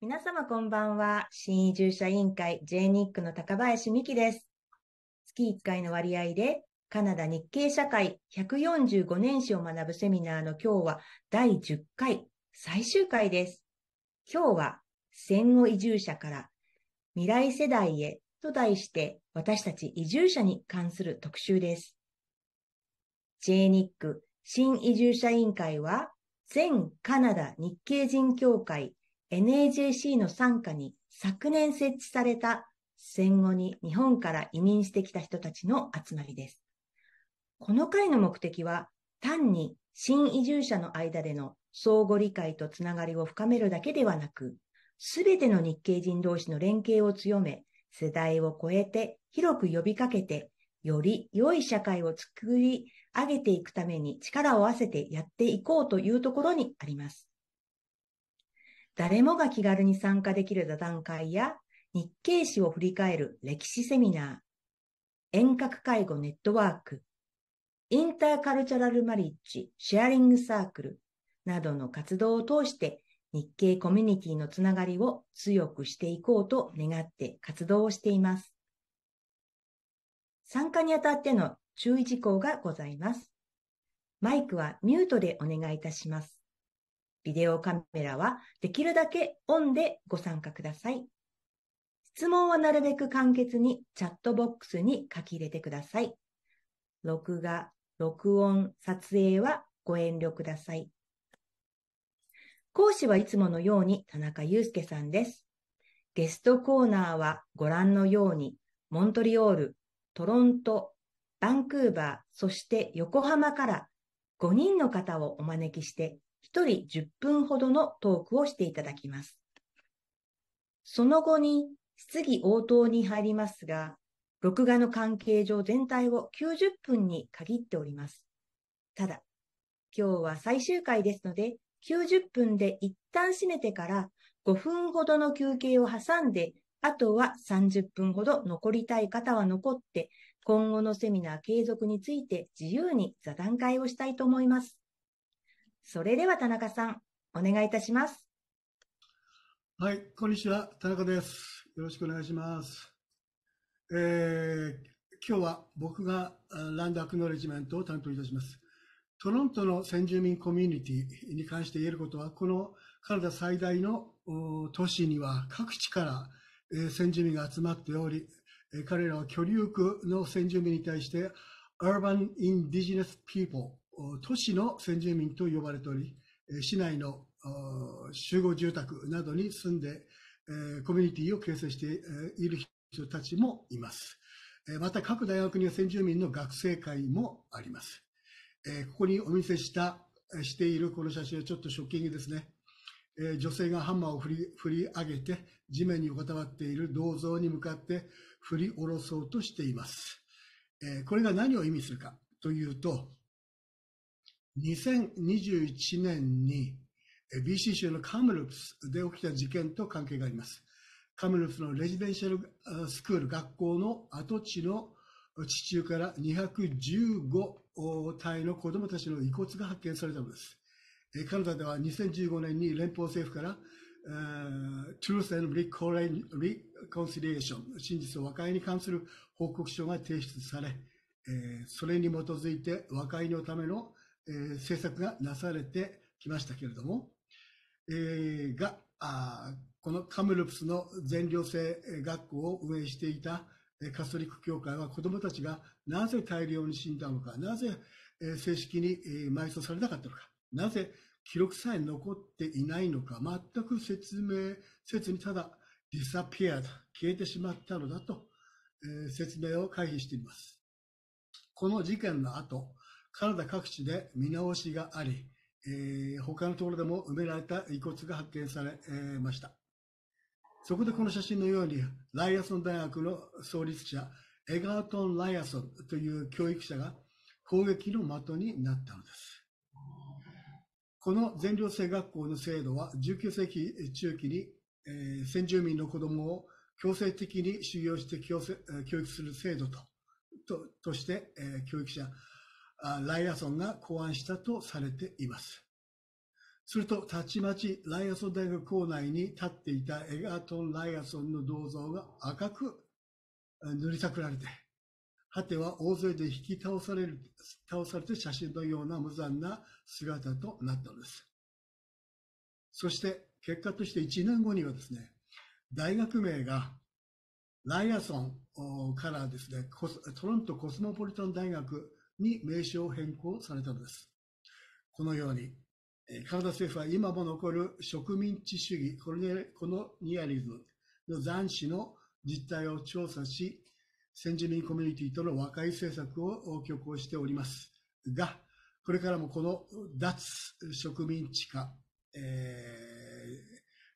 皆様こんばんは。新移住者委員会 j ニックの高林美希です。月1回の割合でカナダ日系社会145年史を学ぶセミナーの今日は第10回最終回です。今日は戦後移住者から未来世代へと題して私たち移住者に関する特集です。j ニック新移住者委員会は全カナダ日系人協会 NAJC の傘下に昨年設置された戦後に日本から移民してきた人たちの集まりです。この会の目的は単に新移住者の間での相互理解とつながりを深めるだけではなく、すべての日系人同士の連携を強め、世代を超えて広く呼びかけて、より良い社会を作り上げていくために力を合わせてやっていこうというところにあります。誰もが気軽に参加できる座談会や日経史を振り返る歴史セミナー、遠隔介護ネットワーク、インターカルチャラルマリッジ、シェアリングサークルなどの活動を通して日系コミュニティのつながりを強くしていこうと願って活動をしています。参加にあたっての注意事項がございます。マイクはミュートでお願いいたします。ビデオカメラはできるだけオンでご参加ください。質問はなるべく簡潔にチャットボックスに書き入れてください。録画、録音、撮影はご遠慮ください。講師はいつものように田中祐介さんです。ゲストコーナーはご覧のようにモントリオール、トロント、バンクーバー、そして横浜から5人の方をお招きして1人10分ほどのトークをしていただきます。その後に質疑応答に入りますが、録画の関係上全体を90分に限っております。ただ、今日は最終回ですので、90分で一旦閉めてから5分ほどの休憩を挟んで、あとは30分ほど残りたい方は残って、今後のセミナー継続について自由に座談会をしたいと思います。それでは田中さん、お願いいたします。はい、こんにちは、田中です。よろしくお願いします。えー、今日は僕がランドアクノレジメントを担当いたします。トロントの先住民コミュニティに関して言えることは、このカナダ最大の都市には各地から先住民が集まっており、彼らは居留区の先住民に対して、Urban Indigenous People 都市の先住民と呼ばれており、市内の集合住宅などに住んで、コミュニティを形成している人たちもいます。また各大学には先住民の学生会もあります。ここにお見せした、しているこの写真はちょっとショッキングですね。女性がハンマーを振り振り上げて地面に横たわっている銅像に向かって振り下ろそうとしています。これが何を意味するかというと、2021年に BC 州のカムルプスで起きた事件と関係があります。カムルプスのレジデンシャルスクール学校の跡地の地中から215体の子供たちの遺骨が発見されたのです。カナダでは2015年に連邦政府から Truth and Reconciliation 真実と和解に関する報告書が提出され、それに基づいて和解のためのえー、政策がなされてきましたけれども、えー、があこのカムルプスの全寮制学校を運営していたカトリック教会は子どもたちがなぜ大量に死んだのか、なぜ正式に埋葬されなかったのか、なぜ記録さえ残っていないのか、全く説明せずにただディサピアだ、消えてしまったのだと、え説明を回避しています。この事件の後、カナダ各地で見直しがあり、えー、他のところでも埋められた遺骨が発見され、えー、ました。そこでこの写真のように、ライアソン大学の創立者、エガートン・ライアソンという教育者が攻撃の的になったのです。この全寮制学校の制度は19世紀中期に、えー、先住民の子供を強制的に修行して教教育する制度とととして、えー、教育者ライアソンが考案したとされています。すると、たちまち、ライアソン大学構内に立っていたエガートン・ライアソンの銅像が赤く塗りたくられて、果ては大勢で引き倒される、倒されて写真のような無残な姿となったのです。そして、結果として1年後にはですね、大学名がライアソンからですね、トロントコスモポリタン大学に名称を変更されたのです。このように、カナダ政府は今も残る植民地主義、コロニアリズムの残死の実態を調査し、先住民コミュニティとの和解政策を強行しておりますが、これからもこの脱植民地化、え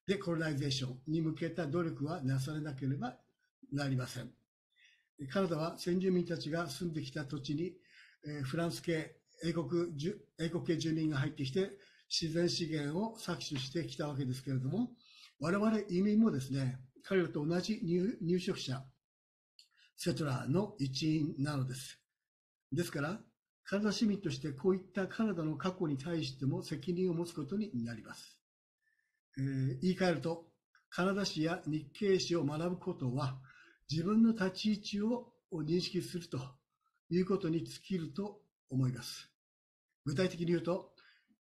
ー、でコロナイゼーションに向けた努力はなされなければなりません。カナダは先住民たちが住んできた土地にえー、フランス系、英国、英国系住民が入ってきて、自然資源を搾取してきたわけですけれども、我々移民もですね、彼らと同じ入植者、セトラーの一員なのです。ですから、カナダ市民としてこういったカナダの過去に対しても責任を持つことになります。えー、言い換えると、カナダ史や日系史を学ぶことは、自分の立ち位置を認識するということに尽きると思います。具体的に言うと、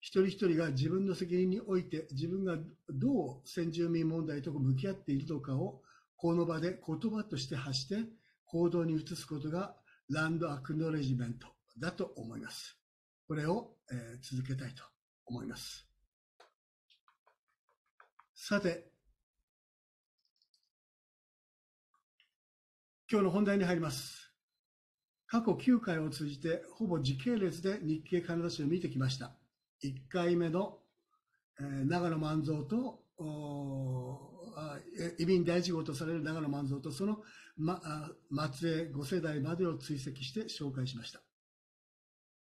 一人一人が自分の責任において自分がどう先住民問題と向き合っているのかをこの場で言葉として発して行動に移すことがランドアクノレジメントだと思います。これを、えー、続けたいと思います。さて、今日の本題に入ります。過去9回を通じて、ほぼ時系列で日経金田市を見てきました。1回目の、えー、長野万蔵と、移民第一号とされる長野万蔵と、その、ま、松江五世代までを追跡して紹介しました。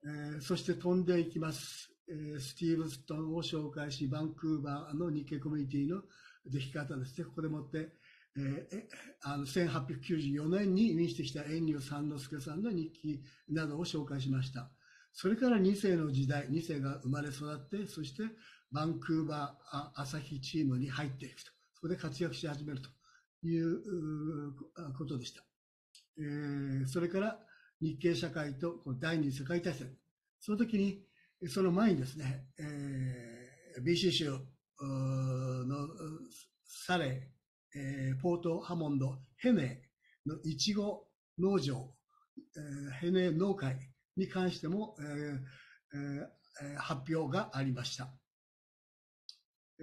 えー、そして飛んでいきます。えー、スティーブストンを紹介し、バンクーバーの日系コミュニティの出来方ですね。ここでもって、えあの1894年に民してきた遠流三之助さんの日記などを紹介しました。それから2世の時代、2世が生まれ育って、そしてバンクーバー朝日チームに入っていくと。そこで活躍し始めるということでした。えそれから日系社会と第二次世界大戦。その時に、その前にですね、えー、BC 州のサレえー、ポートハモンドヘネのいちご農場、えー、ヘネ農会に関しても、えーえー、発表がありました。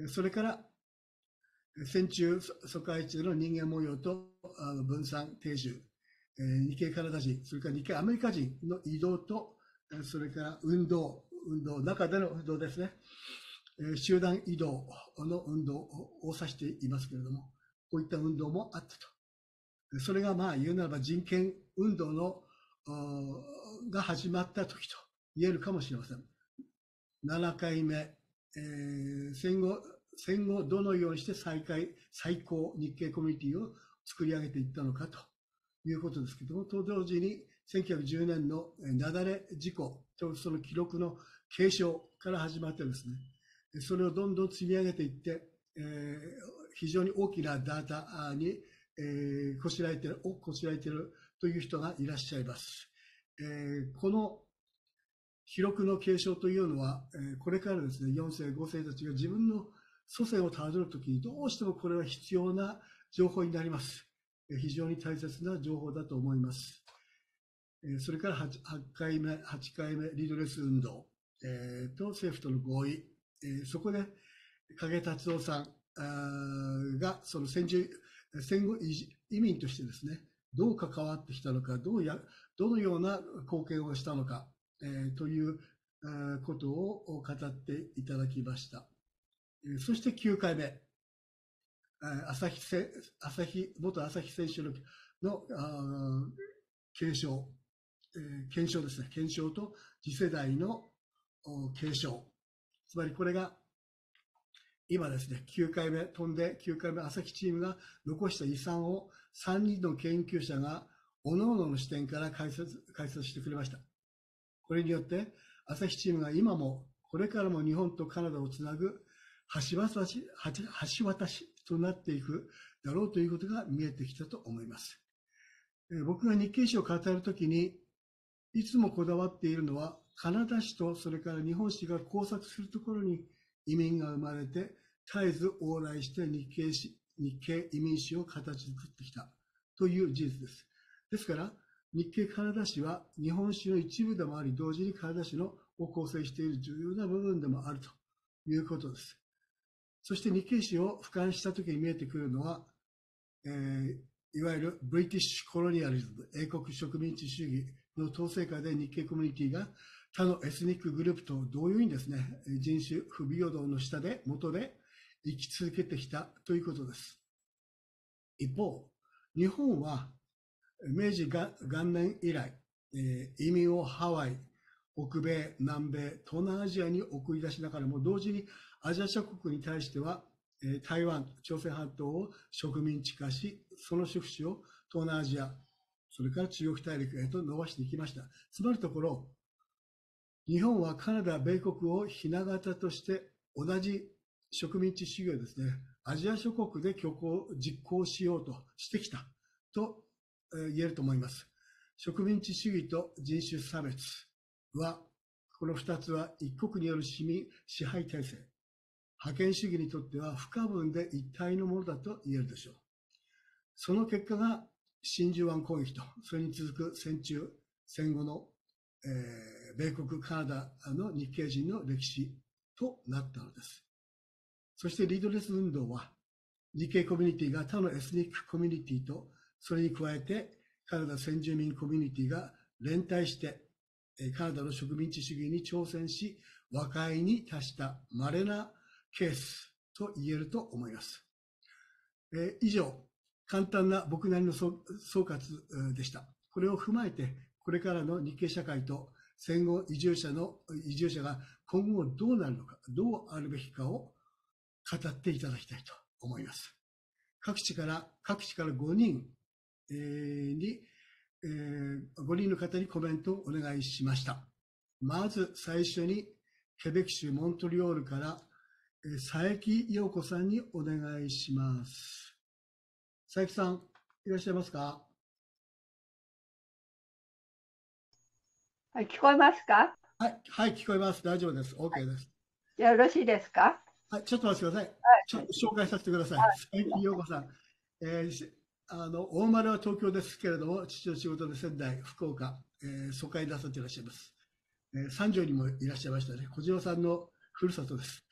それから、戦中疎開中の人間模様とあの分散定住、えー、日系カナダ人、それから日系アメリカ人の移動と、それから運動、運動、中での運動ですね、えー、集団移動の運動を指していますけれども、こういった運動もあったと。それがまあ言うならば人権運動の、が始まった時と言えるかもしれません。7回目、えー、戦後、戦後どのようにして再開、最高日系コミュニティを作り上げていったのかということですけども、と同時に1910年の雪崩事故とその記録の継承から始まってですね、それをどんどん積み上げていって、えー、非常に大きなダータに、えこしらえてる、をこしらえてるという人がいらっしゃいます。えこの記録の継承というのは、えこれからですね、4世、5世たちが自分の祖先をたどるときにどうしてもこれは必要な情報になります。非常に大切な情報だと思います。それから 8, 8回目、8回目、リードレス運動、えー、と政府との合意、えー、そこで影達夫さん、が、その戦時戦後移民としてですね、どう関わってきたのか、どうや、どのような貢献をしたのか、えー、ということを語っていただきました。そして9回目、朝日せ朝日元朝日選手のの継承、検証ですね、検証と次世代の継承。つまりこれが今ですね、9回目、飛んで9回目、朝日チームが残した遺産を3人の研究者が、各々の視点から解説解説してくれました。これによって、朝日チームが今も、これからも日本とカナダをつなぐ橋渡し、橋渡しとなっていくだろうということが見えてきたと思います。僕が日経史を語るときに、いつもこだわっているのは、カナダ史とそれから日本史が交錯するところに移民が生まれて絶えず往来して日系し日系移民史を形作ってきたという事実です。ですから、日系カナダ史は日本史の一部でもあり、同時にカナダ史のを構成している重要な部分でもあるということです。そして日系史を俯瞰した時に見えてくるのは、えー、いわゆるブリティッシュコロニアリズム、英国植民地主義の統制下で日系コミュニティが他のエスニックグループと同様にですね、人種不平等の下で、元で生き続けてきたということです。一方、日本は明治元年以来、え移民をハワイ、北米、南米、東南アジアに送り出しながらも同時にアジア諸国に対しては、え台湾、朝鮮半島を植民地化し、その出資を東南アジア、それから中国大陸へと伸ばしていきました。つまりところ、日本はカナダ、米国を雛形として同じ植民地主義をですね、アジア諸国で強行、実行しようとしてきたと言えると思います。植民地主義と人種差別は、この二つは一国による市民支配体制、覇権主義にとっては不可分で一体のものだと言えるでしょう。その結果が真珠湾攻撃と、それに続く戦中、戦後の、えー、米国、カナダの日系人の歴史となったのです。そしてリードレス運動は、GK コミュニティが他のエスニックコミュニティと、それに加えてカナダ先住民コミュニティが連帯して、カナダの植民地主義に挑戦し、和解に達した稀なケースと言えると思います。え以上、簡単な僕なりの総括でした。これを踏まえて、これからの日系社会と戦後移住者の、移住者が今後どうなるのか、どうあるべきかを語っていただきたいと思います。各地から、各地から5人、えー、に、えー、5人の方にコメントをお願いしました。まず最初に、ケベキ州モントリオールから、えー、佐伯陽子さんにお願いします。佐伯さん、いらっしゃいますかはい、聞こえますかはい、はい、聞こえます。大丈夫です。OK です。よろしいですかはい、ちょっとお待ちください。はい、ちょっと紹介させてください。はい、最近陽子さん。えー、あの大丸は東京ですけれども、父の仕事で仙台、福岡、えー、疎開なさっていらっしゃいます。えー、三条にもいらっしゃいましたね。小次郎さんのふるさとです。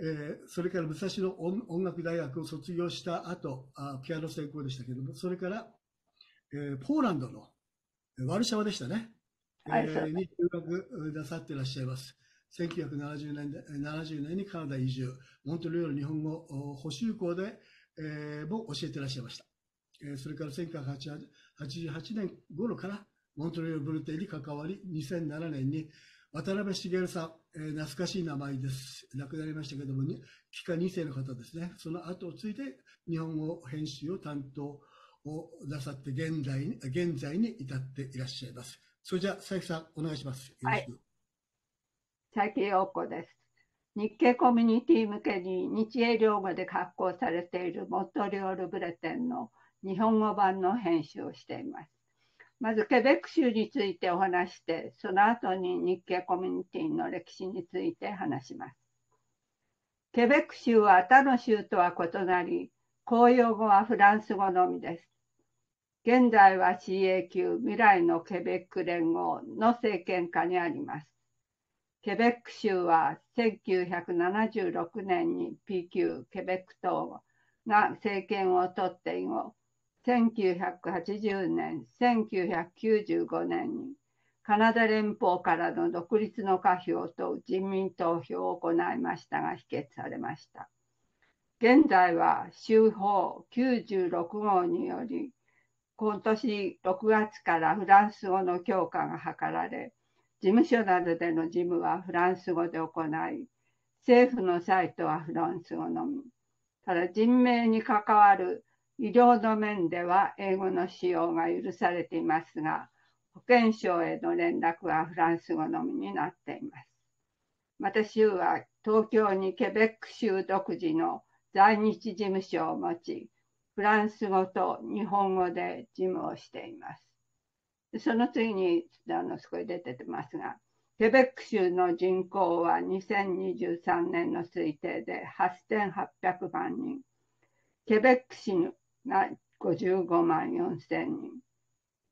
えー、それから武蔵野音楽大学を卒業した後、あピアノ専攻でしたけれども、それから、えー、ポーランドのワルシャワでしたね。えー、に留学なさっていらっしゃいます。1970年代70年にカナダ移住、モントリオール日本語補修校で、えー、も教えてらっしゃいました。えー、それから1988年頃からモントリオールブルテに関わり、2007年に渡辺茂さん、えー、懐かしい名前です。亡くなりましたけども、ね、帰化2世の方ですね。その後をついて日本語編集を担当をなさって現在に、現在に至っていらっしゃいます。それじゃあ、佐伯さん、お願いします。よろしく。はい佐伯陽子です。日系コミュニティ向けに日英両語で発行されているモントリオール・ブレテンの日本語版の編集をしています。まずケベック州についてお話して、その後に日系コミュニティの歴史について話します。ケベック州は他の州とは異なり、公用語はフランス語のみです。現在は CA 級未来のケベック連合の政権下にあります。ケベック州は1976年に PQ ケベック党が政権を取って以後、1980年、1995年にカナダ連邦からの独立の可否を問う人民投票を行いましたが否決されました。現在は州法96号により、今年6月からフランス語の強化が図られ、事務所などでの事務はフランス語で行い、政府のサイトはフランス語のみ。ただ人命に関わる医療の面では英語の使用が許されていますが、保健省への連絡はフランス語のみになっています。また州は東京にケベック州独自の在日事務所を持ち、フランス語と日本語で事務をしています。その次に、あの、そ出てますが、ケベック州の人口は2023年の推定で8800万人。ケベック市が55万4000人。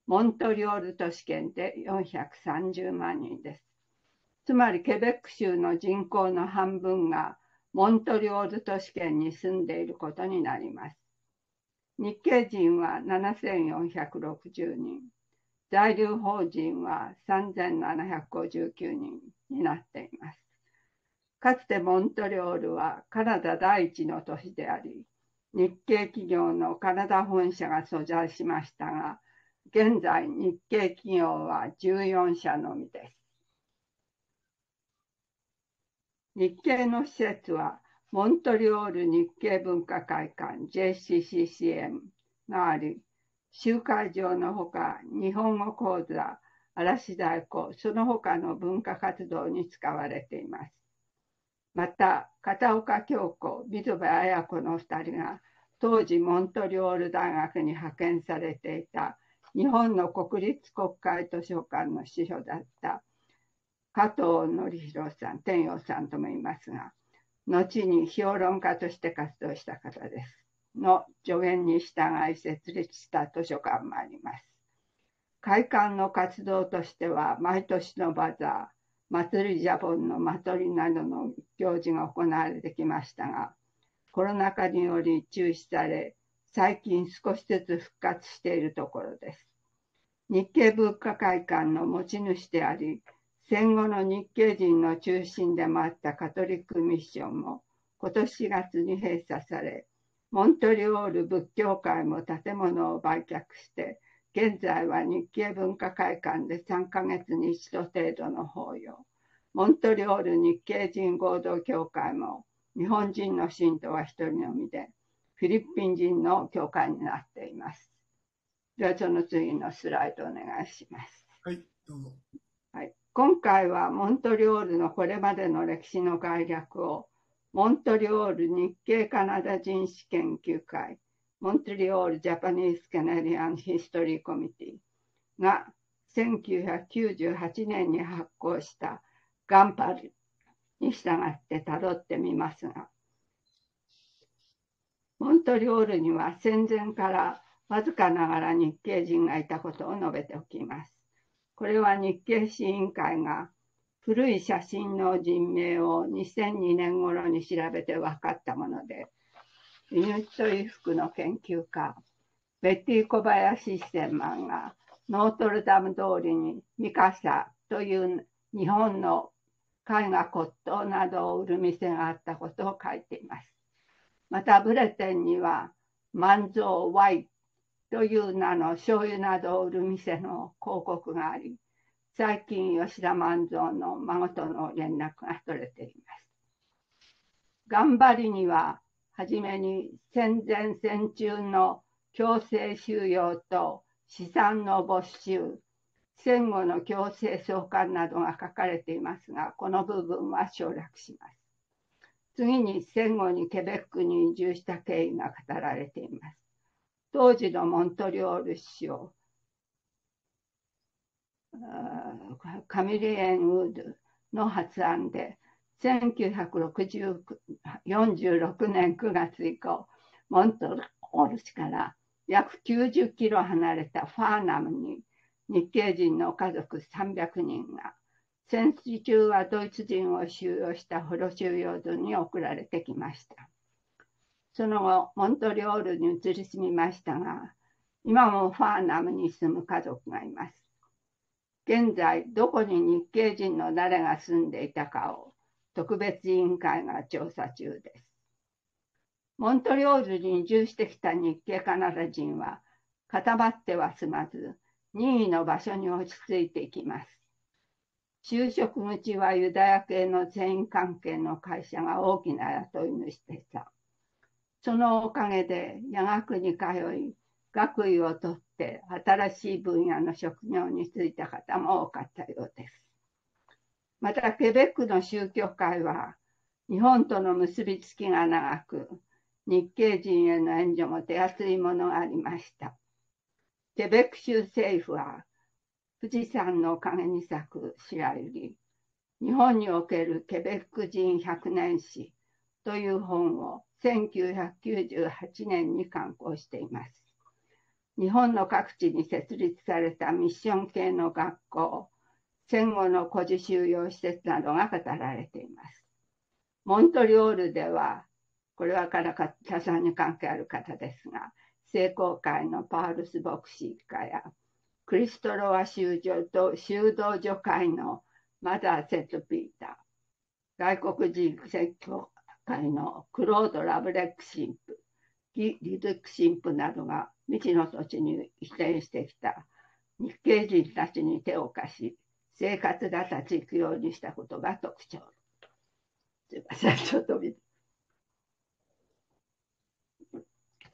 モントリオール都市圏で430万人です。つまりケベック州の人口の半分がモントリオール都市圏に住んでいることになります。日系人は7460人。在留邦人は3759人になっています。かつてモントリオールはカナダ第一の都市であり、日系企業のカナダ本社が所在しましたが、現在日系企業は14社のみです。日系の施設は、モントリオール日系文化会館 JCCCM があり、集会場のほか、日本語講座、嵐太鼓、その他の文化活動に使われています。また、片岡京子、水部綾子の2人が、当時モントリオール大学に派遣されていた日本の国立国会図書館の司書だった加藤則弘さん、天陽さんともいますが、後に評論家として活動した方です。の助言に従い設立した図書館もあります。会館の活動としては、毎年のバザー、祭りジャボンの祭りなどの行事が行われてきましたが、コロナ禍により中止され、最近少しずつ復活しているところです。日系文化会館の持ち主であり、戦後の日系人の中心でもあったカトリックミッションも今年4月に閉鎖され、モントリオール仏教会も建物を売却して、現在は日系文化会館で3ヶ月に一度程度の法要。モントリオール日系人合同協会も日本人の信徒は一人のみで、フィリピン人の教会になっています。ではその次のスライドお願いします。はい、どうぞ。はい、今回はモントリオールのこれまでの歴史の概略をモントリオール日系カナダ人史研究会、モントリオールジャパニーズ・カナディアン・ヒストリー・コミティが1998年に発行したガンパルに従ってたどってみますが、モントリオールには戦前からわずかながら日系人がいたことを述べておきます。これは日系市委員会が古い写真の人名を2002年頃に調べて分かったもので、イヌ衣服の研究家、ベッティ・小林シセンマンがノートルダム通りにミカサという日本の絵画骨董などを売る店があったことを書いています。またブレテンには万蔵イという名の醤油などを売る店の広告があり、最近吉田万蔵の孫との連絡が取れています。頑張りには初めに戦前戦中の強制収容と資産の没収戦後の強制送還などが書かれていますがこの部分は省略します次に戦後にケベックに移住した経緯が語られています当時のモントリオール首相カミリエン・ウードの発案で、1946年9月以降、モントオル市から約90キロ離れたファーナムに日系人の家族300人が、戦時中はドイツ人を収容したホロ収容所に送られてきました。その後、モントリオールに移り住みましたが、今もファーナムに住む家族がいます。現在どこに日系人の誰が住んでいたかを特別委員会が調査中です。モントリオールに移住してきた日系カナダ人は固まっては済まず任意の場所に落ち着いていきます。就職口はユダヤ系の全員関係の会社が大きな雇い主でした。そのおかげで夜学に通い、学位を取って新しい分野の職業に就いた方も多かったようです。またケベックの宗教界は日本との結びつきが長く日系人への援助も手厚いものがありました。ケベック州政府は富士山の陰に咲く白百合日本におけるケベック人百年史という本を1998年に刊行しています。日本の各地に設立されたミッション系の学校、戦後の孤児収容施設などが語られています。モントリオールでは、これはからか多さんに関係ある方ですが、聖公会のパールス牧師一家や、クリストロワ修女と修道女会のマザー・セット・ピーター、外国人説教会のクロード・ラブレック神父、ギ・義理ク神父などが未知の土地に移転してきた日系人たちに手を貸し、生活が立ち行くようにしたことが特徴。すいません、ちょっと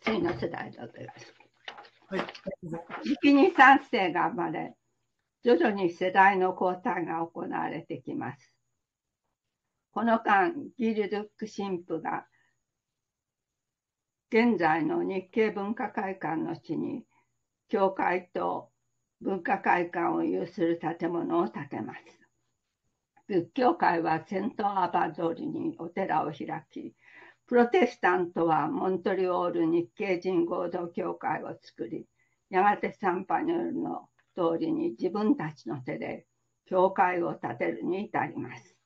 次の世代でお願いします。ビキニ3世が生まれ、徐々に世代の交代が行われてきます。この間、ギルドック神父が現在の日系文化会館の地に教会と文化会館を有する建物を建てます。仏教会はセントアーバー通りにお寺を開き、プロテスタントはモントリオール日系人合同教会を作り、やがてサンパニールの通りに自分たちの手で教会を建てるに至ります。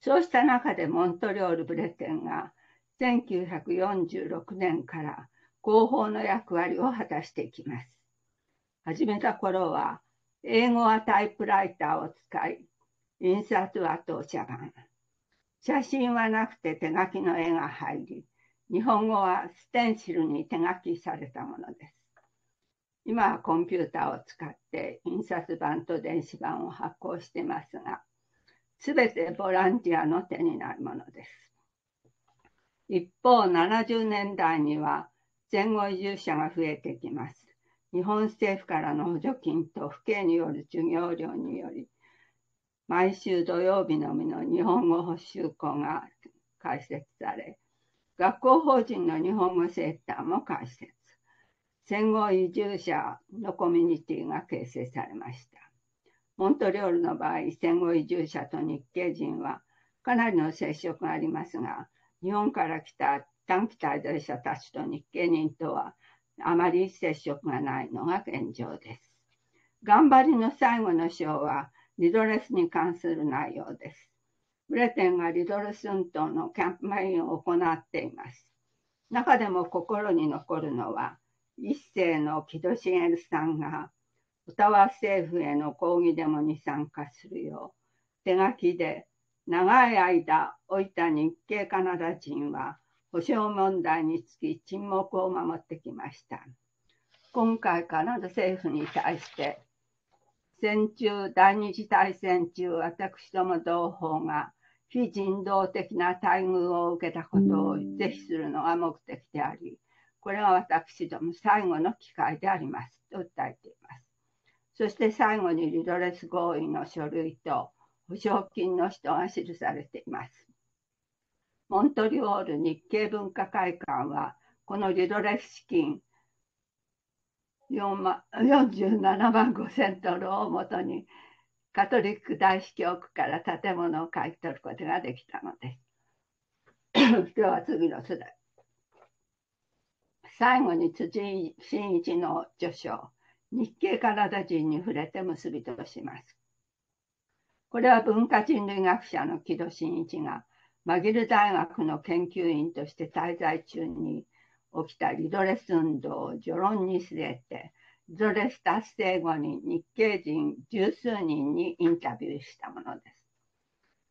そうした中でモントリオール・ブレテンが1946年から広報の役割を果たしてきます。始めた頃は、英語はタイプライターを使い、印刷は当社版。写真はなくて手書きの絵が入り、日本語はステンシルに手書きされたものです。今はコンピューターを使って印刷版と電子版を発行してますが、すべてボランティアの手になるものです。一方、70年代には前後移住者が増えてきます。日本政府からの補助金と府警による授業料により、毎週土曜日のみの日本語補習校が開設され、学校法人の日本語センターも開設。戦後移住者のコミュニティが形成されました。モントリオールの場合、戦後移住者と日系人はかなりの接触がありますが、日本から来た短期滞在者たちと日系人とはあまり接触がないのが現状です。頑張りの最後の章はリドレスに関する内容です。ブレテンがリドレス運動のキャンプマインを行っています。中でも心に残るのは一世の木戸茂さんがオタワ政府への抗議デモに参加するよう手書きで長い間老いた日系カナダ人は保障問題につき沈黙を守ってきました。今回カナダ政府に対して戦中第二次大戦中私ども同胞が非人道的な待遇を受けたことを是非するのが目的でありこれは私ども最後の機会でありますと訴えていますそして最後にリドレス合意の書類と補償金の人が記されています。モントリオール日系文化会館は、このリドレフ資金4万47万5000ドルをもとに、カトリック大司教区から建物を買い取ることができたのです。では次の世代。最後に辻真一の序章「日系カナダ人に触れて結びとします。これは文化人類学者の木戸真一がマギル大学の研究員として滞在中に起きたリドレス運動を序論に据えてリドレス達成後に日系人十数人にインタビューしたもので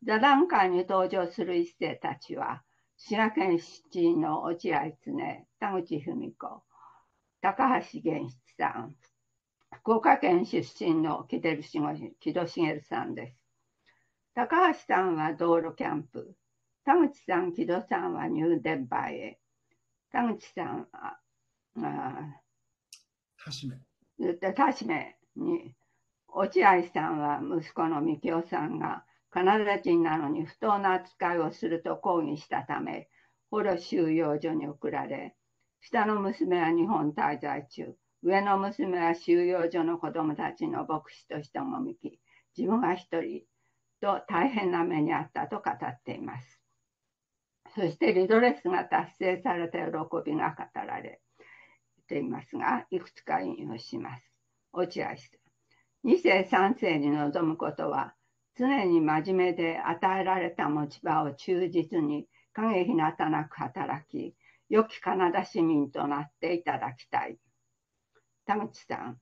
す。座談会に登場する一世たちは滋賀県出身の落合恒田口文子高橋源七さん福岡県出身の木戸茂さんです。高橋さんは道路キャンプ。田口さん、木戸さんはニューデンバーへ。田口さん、あ、あ、田たしめに、落合さんは息子の幹雄さんがカナダ人なのに不当な扱いをすると抗議したため、捕虜収容所に送られ、下の娘は日本滞在中、上の娘は収容所の子供たちの牧師としてもみき、自分は一人、と大変な目にあったと語っています。そしてリドレスが達成された喜びが語られていますが、いくつか引用します。落合さん。2世3世に臨むことは、常に真面目で与えられた持ち場を忠実に影ひなたなく働き、良きカナダ市民となっていただきたい。田口さん、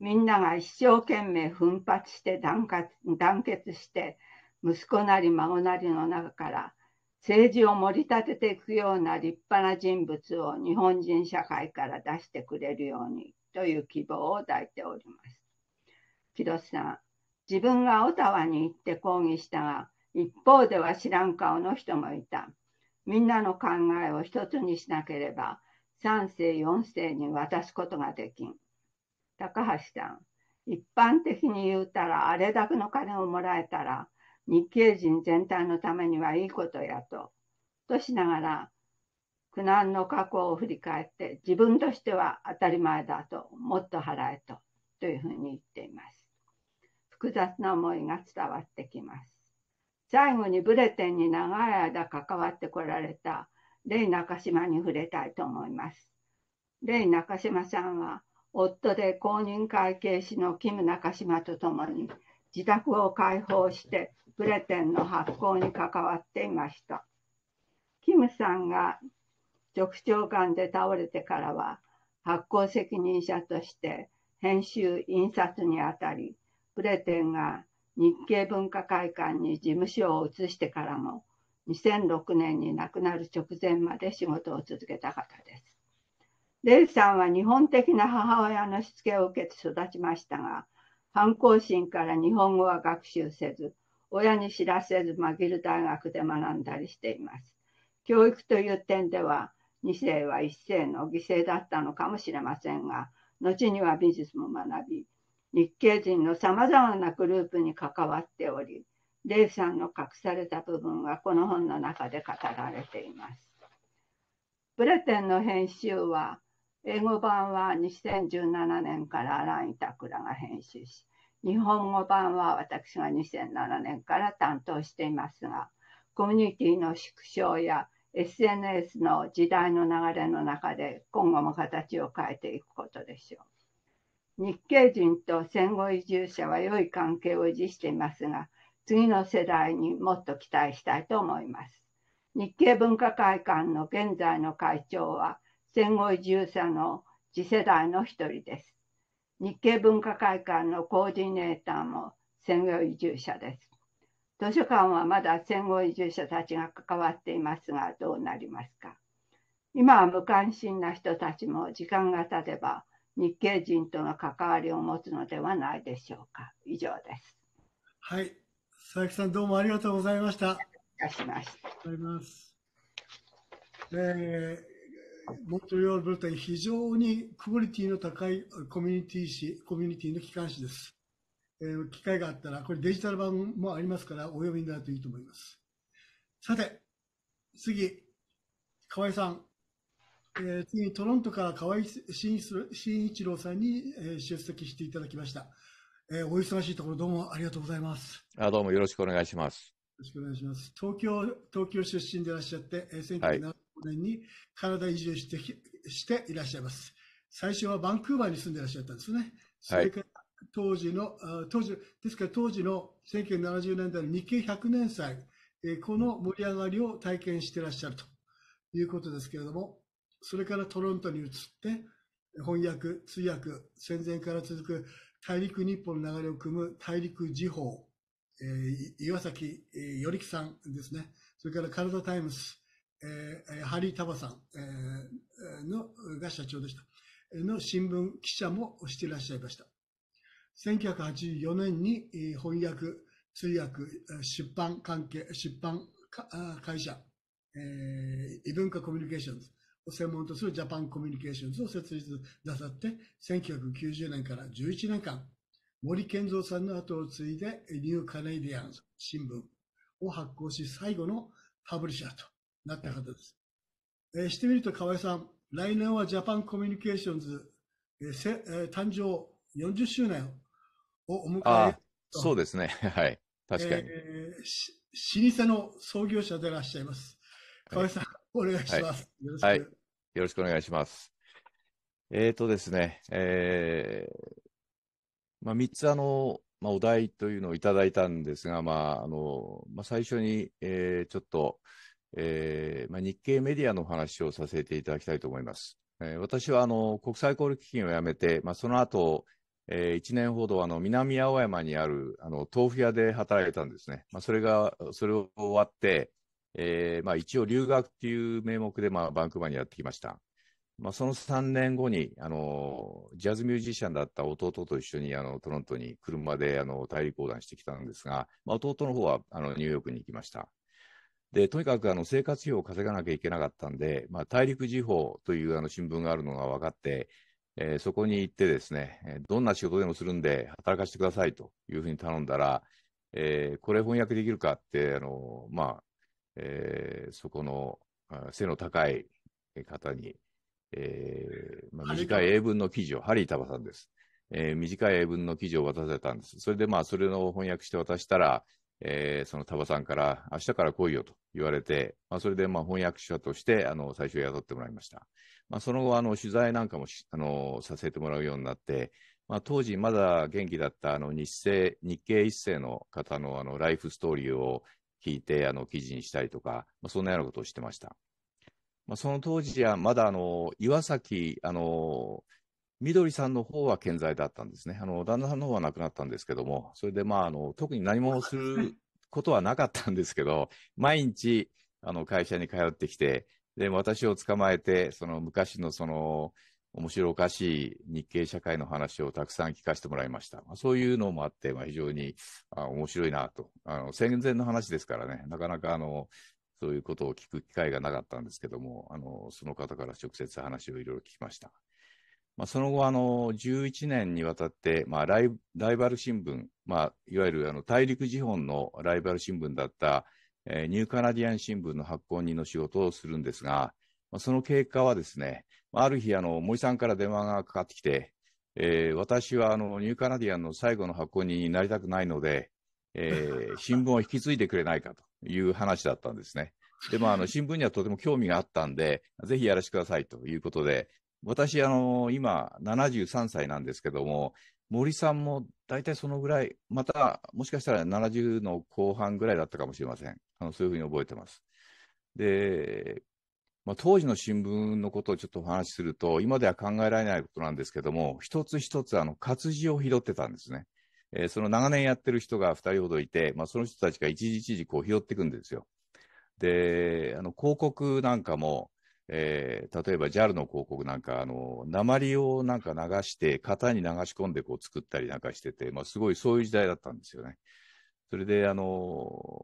みんなが一生懸命奮発して団結して息子なり孫なりの中から政治を盛り立てていくような立派な人物を日本人社会から出してくれるようにという希望を抱いております。木戸さん、自分がオタワに行って抗議したが、一方では知らん顔の人もいた。みんなの考えを一つにしなければ、3世4世に渡すことができん。高橋さん、一般的に言うたら、あれだけの金をもらえたら、日系人全体のためにはいいことやと、としながら、苦難の過去を振り返って、自分としては当たり前だと、もっと払えと、というふうに言っています。複雑な思いが伝わってきます。最後にブレテンに長い間関わってこられたレイ中島に触れたいと思います。レイ中島さんは夫で公認会計士のキム中島とともに自宅を開放してブレテンの発行に関わっていましたキムさんが直腸癌で倒れてからは発行責任者として編集印刷にあたりプレテンが日系文化会館に事務所を移してからも2006年に亡くなる直前まで仕事を続けた方ですデイさんは日本的な母親のしつけを受けて育ちましたが、反抗心から日本語は学習せず、親に知らせずギル大学で学んだりしています。教育という点では、2世は1世の犠牲だったのかもしれませんが、後には美術も学び、日系人の様々なグループに関わっており、レイさんの隠された部分がこの本の中で語られています。ブレテンの編集は、英語版は2017年からアラン・イタクラが編集し、日本語版は私が2007年から担当していますが、コミュニティの縮小や SNS の時代の流れの中で今後も形を変えていくことでしょう。日系人と戦後移住者は良い関係を維持していますが、次の世代にもっと期待したいと思います。日系文化会館の現在の会長は、戦後移住者の次世代の一人です。日系文化会館のコーディネーターも戦後移住者です。図書館はまだ戦後移住者たちが関わっていますが、どうなりますか今は無関心な人たちも時間が経てば日系人との関わりを持つのではないでしょうか。以上です。はい。佐伯さんどうもありがとうございました。いたしまます。えーモントリオール・ブルタイ非常にクオリティの高いコミュニティ誌、コミュニティの機関誌です。えー、機会があったら、これデジタル版もありますから、お読みになるといいと思います。さて、次、河合さん。えー、次にトロントから河合慎一郎さんに、え出席していただきました。えー、お忙しいところどうもありがとうございます。あどうもよろしくお願いします。よろしくお願いします。東京、東京出身でいらっしゃって、えー、1970年にカナダ移住してしていらっしゃいます。最初はバンクーバーに住んでいらっしゃったんですね。それから当時の、はい、当時ですから当時の1970年代の日経100年祭、えこの盛り上がりを体験していらっしゃるということですけれども、それからトロントに移って、翻訳、通訳、戦前から続く大陸日本の流れを組む大陸時報、えー、岩崎、えー、よりきさんですね、それからカナダタイムス、えー、ハリー・タバさん、えー、のが社長でした。の新聞記者もしていらっしゃいました。1984年に翻訳、通訳、出版関係、出版会社、えー、異文化コミュニケーションズを専門とするジャパンコミュニケーションズを設立なさって、1990年から11年間、森健三さんの後を継いで、ニューカネディアンズ新聞を発行し、最後のパブリシャーとなった方です。えー、してみると河合さん、来年はジャパンコミュニケーションズ、えーせえー、誕生40周年をお迎えそうですね。はい。確かに。えー、老舗の創業者でいらっしゃいます。河合さん、はい、お願いします、はい。よろしくお願いします。えっ、ー、とですね、えー、まあ、3つあの、まあ、お題というのをいただいたんですが、まああのまあ、最初に、えー、ちょっと、えーまあ、日系メディアの話をさせていただきたいと思います。えー、私はあの国際交流基金を辞めて、まあ、その後、えー、1年ほどあの南青山にあるあの豆腐屋で働いたんですね。まあ、それが、それを終わって、えーまあ、一応留学っていう名目で、まあ、バンクーバーにやってきました。まあ、その3年後にあのジャズミュージシャンだった弟と一緒にあのトロントに車であの大陸横断してきたんですが、まあ、弟の方はあのニューヨークに行きました。でとにかくあの生活費を稼がなきゃいけなかったんで、まあ、大陸時報というあの新聞があるのが分かって、えー、そこに行ってですね、どんな仕事でもするんで、働かせてくださいというふうに頼んだら、えー、これ翻訳できるかって、あのまあえー、そこの背の高い方に、えーまあ、短い英文の記事を、ハリー・タバさんです。えー、短い英文の記事を渡せたんです。それでまあ、それの翻訳して渡したら、えー、その多場さんから、明日から来いよと言われて、まあ、それでまあ翻訳者としてあの最初雇ってもらいました。まあ、その後あの、取材なんかもあのさせてもらうようになって、まあ、当時まだ元気だったあの日生日系一世の方のあのライフストーリーを聞いてあの記事にしたりとか、まあ、そんなようなことをしてました。まあ、その当時はまだあの岩崎あのりさんの方は健在だったんですね。あの、旦那さんの方は亡くなったんですけども、それでまあ、あの、特に何もすることはなかったんですけど、毎日、あの、会社に通ってきて、で、私を捕まえて、その昔のその、面白おかしい日系社会の話をたくさん聞かせてもらいました。そういうのもあって、まあ、非常にあ面白いなと。あの、戦前の話ですからね、なかなかあの、そういうことを聞く機会がなかったんですけども、あの、その方から直接話をいろいろ聞きました。まあ、その後、あの、11年にわたって、まあライ、ライバル新聞、まあ、いわゆるあの大陸資本のライバル新聞だった、えー、ニューカナディアン新聞の発行人の仕事をするんですが、まあ、その経過はですね、ある日、あの、森さんから電話がかかってきて、えー、私はあのニューカナディアンの最後の発行人になりたくないので、えー、新聞を引き継いでくれないかという話だったんですね。でもあ新聞にはとても興味があったんで、ぜひやらせてくださいということで、私、あのー、今、73歳なんですけども、森さんも大体そのぐらい、また、もしかしたら70の後半ぐらいだったかもしれません。あのそういうふうに覚えてます。で、まあ、当時の新聞のことをちょっとお話しすると、今では考えられないことなんですけども、一つ一つあの活字を拾ってたんですね。えー、その長年やってる人が2人ほどいて、まあ、その人たちが一時一時こう拾っていくんですよ。で、あの広告なんかも、えー、例えば JAL の広告なんか、あの、鉛をなんか流して、型に流し込んでこう作ったりなんかしてて、まあ、すごいそういう時代だったんですよね。それで、あの、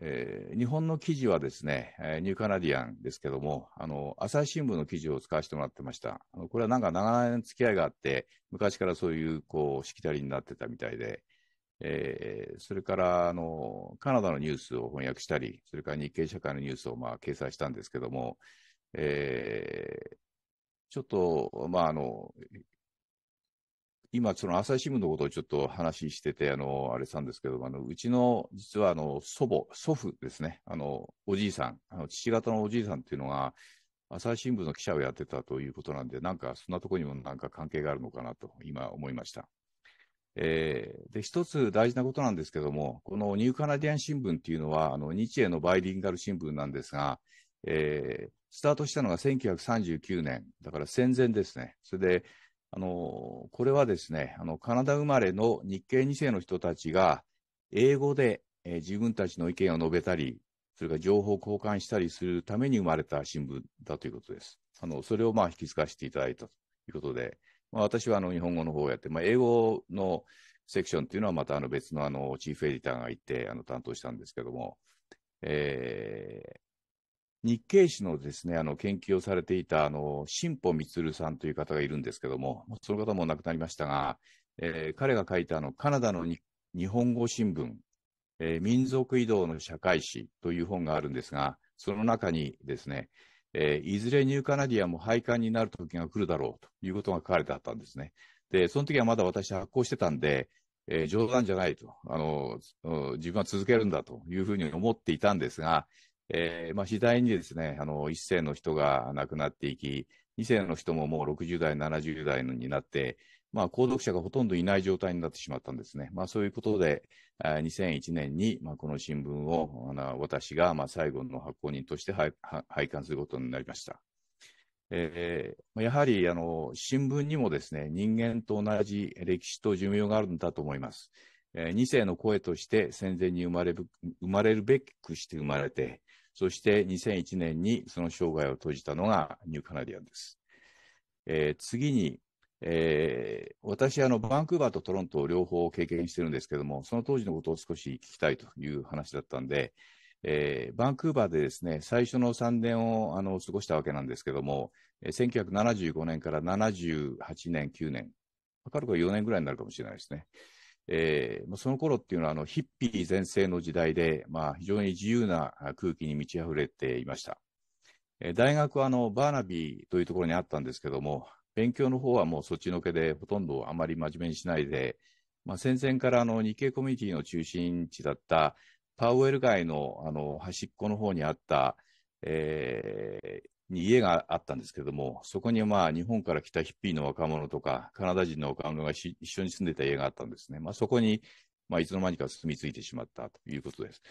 えー、日本の記事はですね、えニューカナディアンですけども、あの、朝日新聞の記事を使わせてもらってました。あのこれはなんか長年付き合いがあって、昔からそういう、こう、しきたりになってたみたいで、えー、それからあのカナダのニュースを翻訳したり、それから日経社会のニュースをまあ掲載したんですけども、えー、ちょっと、まあ、あの、今、その朝日新聞のことをちょっと話してて、あの、あれしたんですけど、あの、うちの、実は、あの、祖母、祖父ですね、あの、おじいさん、あの、父方のおじいさんっていうのが、朝日新聞の記者をやってたということなんで、なんか、そんなところにもなんか関係があるのかなと、今思いました。えー、で、一つ大事なことなんですけども、このニューカナディアン新聞っていうのは、あの、日英のバイリンガル新聞なんですが、えー、スタートしたのが1939年、だから戦前ですね。それで、あの、これはですね、あの、カナダ生まれの日系2世の人たちが、英語で、えー、自分たちの意見を述べたり、それから情報交換したりするために生まれた新聞だということです。あの、それをまあ引き継がせていただいたということで、まあ、私はあの、日本語の方をやって、まあ、英語のセクションというのはまたあの別のあの、チーフエディターがいて、あの、担当したんですけども、えー、日経史のですね、あの、研究をされていた、あの、新保光さんという方がいるんですけども、その方も亡くなりましたが、えー、彼が書いたあの、カナダの日本語新聞、えー、民族移動の社会史という本があるんですが、その中にですね、えー、いずれニューカナディアも廃刊になる時が来るだろうということが書かれてあったんですね。で、その時はまだ私発行してたんで、えー、冗談じゃないと、あの、自分は続けるんだというふうに思っていたんですが、えーまあ、次第にですね、あの1世の人が亡くなっていき、2世の人ももう60代、70代になって、まあ、購読者がほとんどいない状態になってしまったんですね。まあ、そういうことで、2001年に、まあ、この新聞を私が、まあ、最後の発行人として拝観することになりました。えー、やはりあの新聞にもですね人間と同じ歴史と寿命があるんだと思います。えー、2世の声として戦前に生まれ生まれるべくして生まれて、そして2001年にその生涯を閉じたのがニューカナディアンです。えー、次に、えー、私、あの、バンクーバーとトロントを両方経験してるんですけども、その当時のことを少し聞きたいという話だったんで、えー、バンクーバーでですね、最初の3年をあの過ごしたわけなんですけども、1975年から78年、9年、かかるか4年ぐらいになるかもしれないですね。えー、その頃っていうのはあのヒッピー全盛の時代で、まあ、非常に自由な空気に満ち溢れていました。えー、大学はあのバーナビーというところにあったんですけども、勉強の方はもうそっちのけでほとんどあまり真面目にしないで、まあ、戦前からあの日系コミュニティの中心地だったパウエル街のあの端っこの方にあった、えー、に家があったんですけども、そこにまあ日本から来たヒッピーの若者とか、カナダ人の若者が一緒に住んでた家があったんですね。まあ、そこに、まあ、いつの間にか住み着いてしまったということです。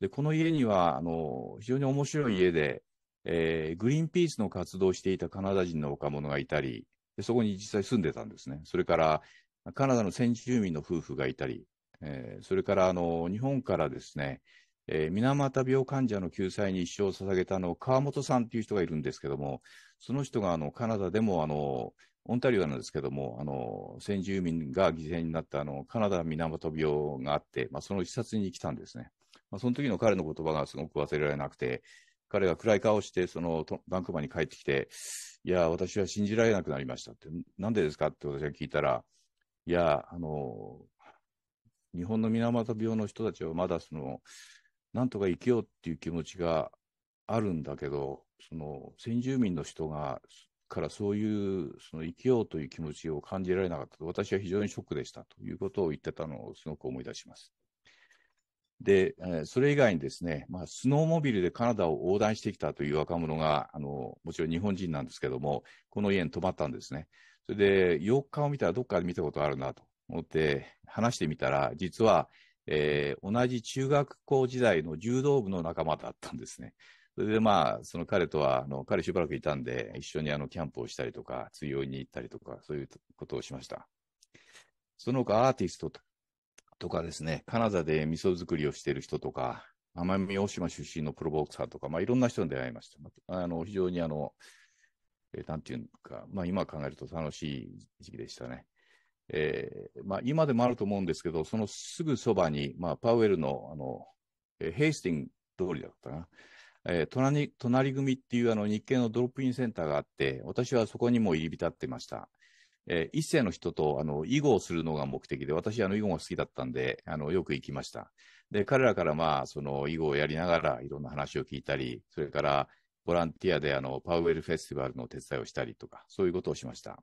で、この家には、あの、非常に面白い家で、えー、グリーンピースの活動をしていたカナダ人の若者がいたりで、そこに実際住んでたんですね。それから、カナダの先住民の夫婦がいたり、えー、それからあの日本からですね、えー、水俣病患者の救済に一生を捧げたの川本さんという人がいるんですけども、その人があのカナダでもあのオンタリオなんですけども、あの先住民が犠牲になったあのカナダ水俣病があって、まあ、その視察に来たんですね。まあ、その時の彼の言葉がすごく忘れられなくて、彼が暗い顔して、そのバンクーバーに帰ってきて、いや、私は信じられなくなりましたって、なんでですかって私が聞いたら、いや、あの、日本の水俣病の人たちはまだその、なんとか生きようっていう気持ちがあるんだけど、その先住民の人がからそういうその生きようという気持ちを感じられなかったと、私は非常にショックでしたということを言ってたのをすごく思い出します。で、それ以外にですね、まあ、スノーモビルでカナダを横断してきたという若者が、あのもちろん日本人なんですけども、この家に泊まったんですね。それで、洋日を見たらどっかで見たことあるなと思って話してみたら、実はえー、同じ中学校時代の柔道部の仲間だったんですね。それでまあ、その彼とは、あの、彼しばらくいたんで、一緒にあの、キャンプをしたりとか、追いに行ったりとか、そういうことをしました。その他アーティストとかですね、カナダで味噌作りをしている人とか、奄美大島出身のプロボクサーとか、まあ、いろんな人に出会いました。あの、非常にあの、えー、なんていうか、まあ、今考えると楽しい時期でしたね。えーまあ、今でもあると思うんですけど、そのすぐそばに、まあ、パウエルのあの、えー、ヘイスティング通りだったな、えー、隣隣組っていうあの日系のドロップインセンターがあって、私はそこにも入り浸ってました。えー、一世の人とあの囲碁をするのが目的で、私、あの囲碁が好きだったんで、あのよく行きました。で、彼らからまあ、その囲碁をやりながら、いろんな話を聞いたり、それからボランティアであのパウエルフェスティバルの手伝いをしたりとか、そういうことをしました。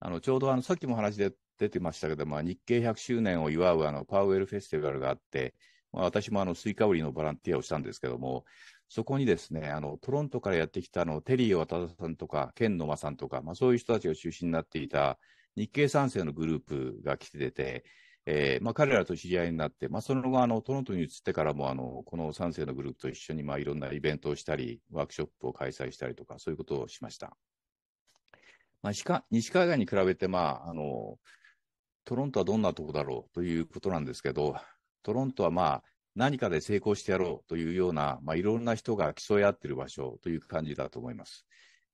あのちょうどあのさっきも話で出てましたけど、まあ、日経100周年を祝うあのパウエルフェスティバルがあって、まあ、私もあのスイカ売りのボランティアをしたんですけども、そこにですね、あのトロントからやってきたあのテリー・ワタさんとか、ケン・ノマさんとか、まあ、そういう人たちが中心になっていた日経三世のグループが来てて、えーまあ、彼らと知り合いになって、まあ、その後あの、トロントに移ってからもあの、この3世のグループと一緒に、まあ、いろんなイベントをしたり、ワークショップを開催したりとか、そういうことをしました。まあ、西海岸に比べて、まああのトロントはどんなとこだろうということなんですけど、トロントはまあ、何かで成功してやろうというような、まあ、いろんな人が競い合っている場所という感じだと思います。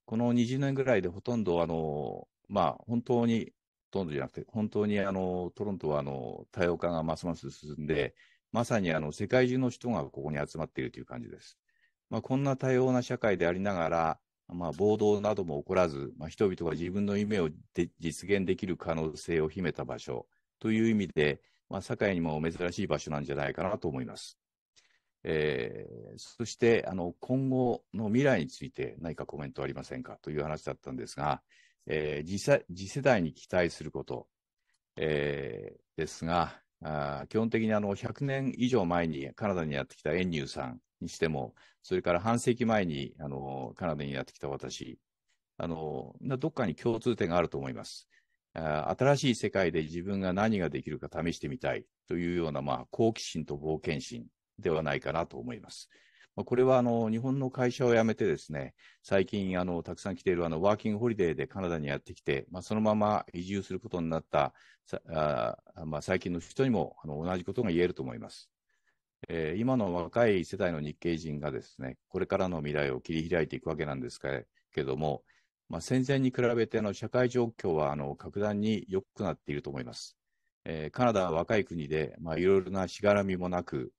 この20年ぐらいでほとんど、あの、まあ、本当に、ほとんどじゃなくて、本当にあの、トロントはあの、多様化がますます進んで、まさにあの、世界中の人がここに集まっているという感じです。まあ、こんな多様な社会でありながら、まあ、暴動なども起こらず、まあ、人々が自分の夢を実現できる可能性を秘めた場所という意味で、まあ、堺にも珍しい場所なんじゃないかなと思います。えー、そしてあの今後の未来について何かコメントありませんかという話だったんですが、えー、次世代に期待すること、えー、ですがあ基本的にあの100年以上前にカナダにやってきたエンニューさんにしても、それから半世紀前に、あの、カナダにやってきた私、あの、どっかに共通点があると思います。新しい世界で自分が何ができるか試してみたいというような、まあ、好奇心と冒険心ではないかなと思います。まこれはあの日本の会社を辞めてですね、最近あのたくさん来ているあのワーキングホリデーでカナダにやってきて、まあ、そのまま移住することになったさあ、まあ、最近の人にもあの同じことが言えると思います。えー、今の若い世代の日系人がですね、これからの未来を切り開いていくわけなんですけども、まあ、戦前に比べての社会状況はあの格段に良くなっていると思います。えー、カナダは若い国で、まあ、いろいろなしがらみもなく、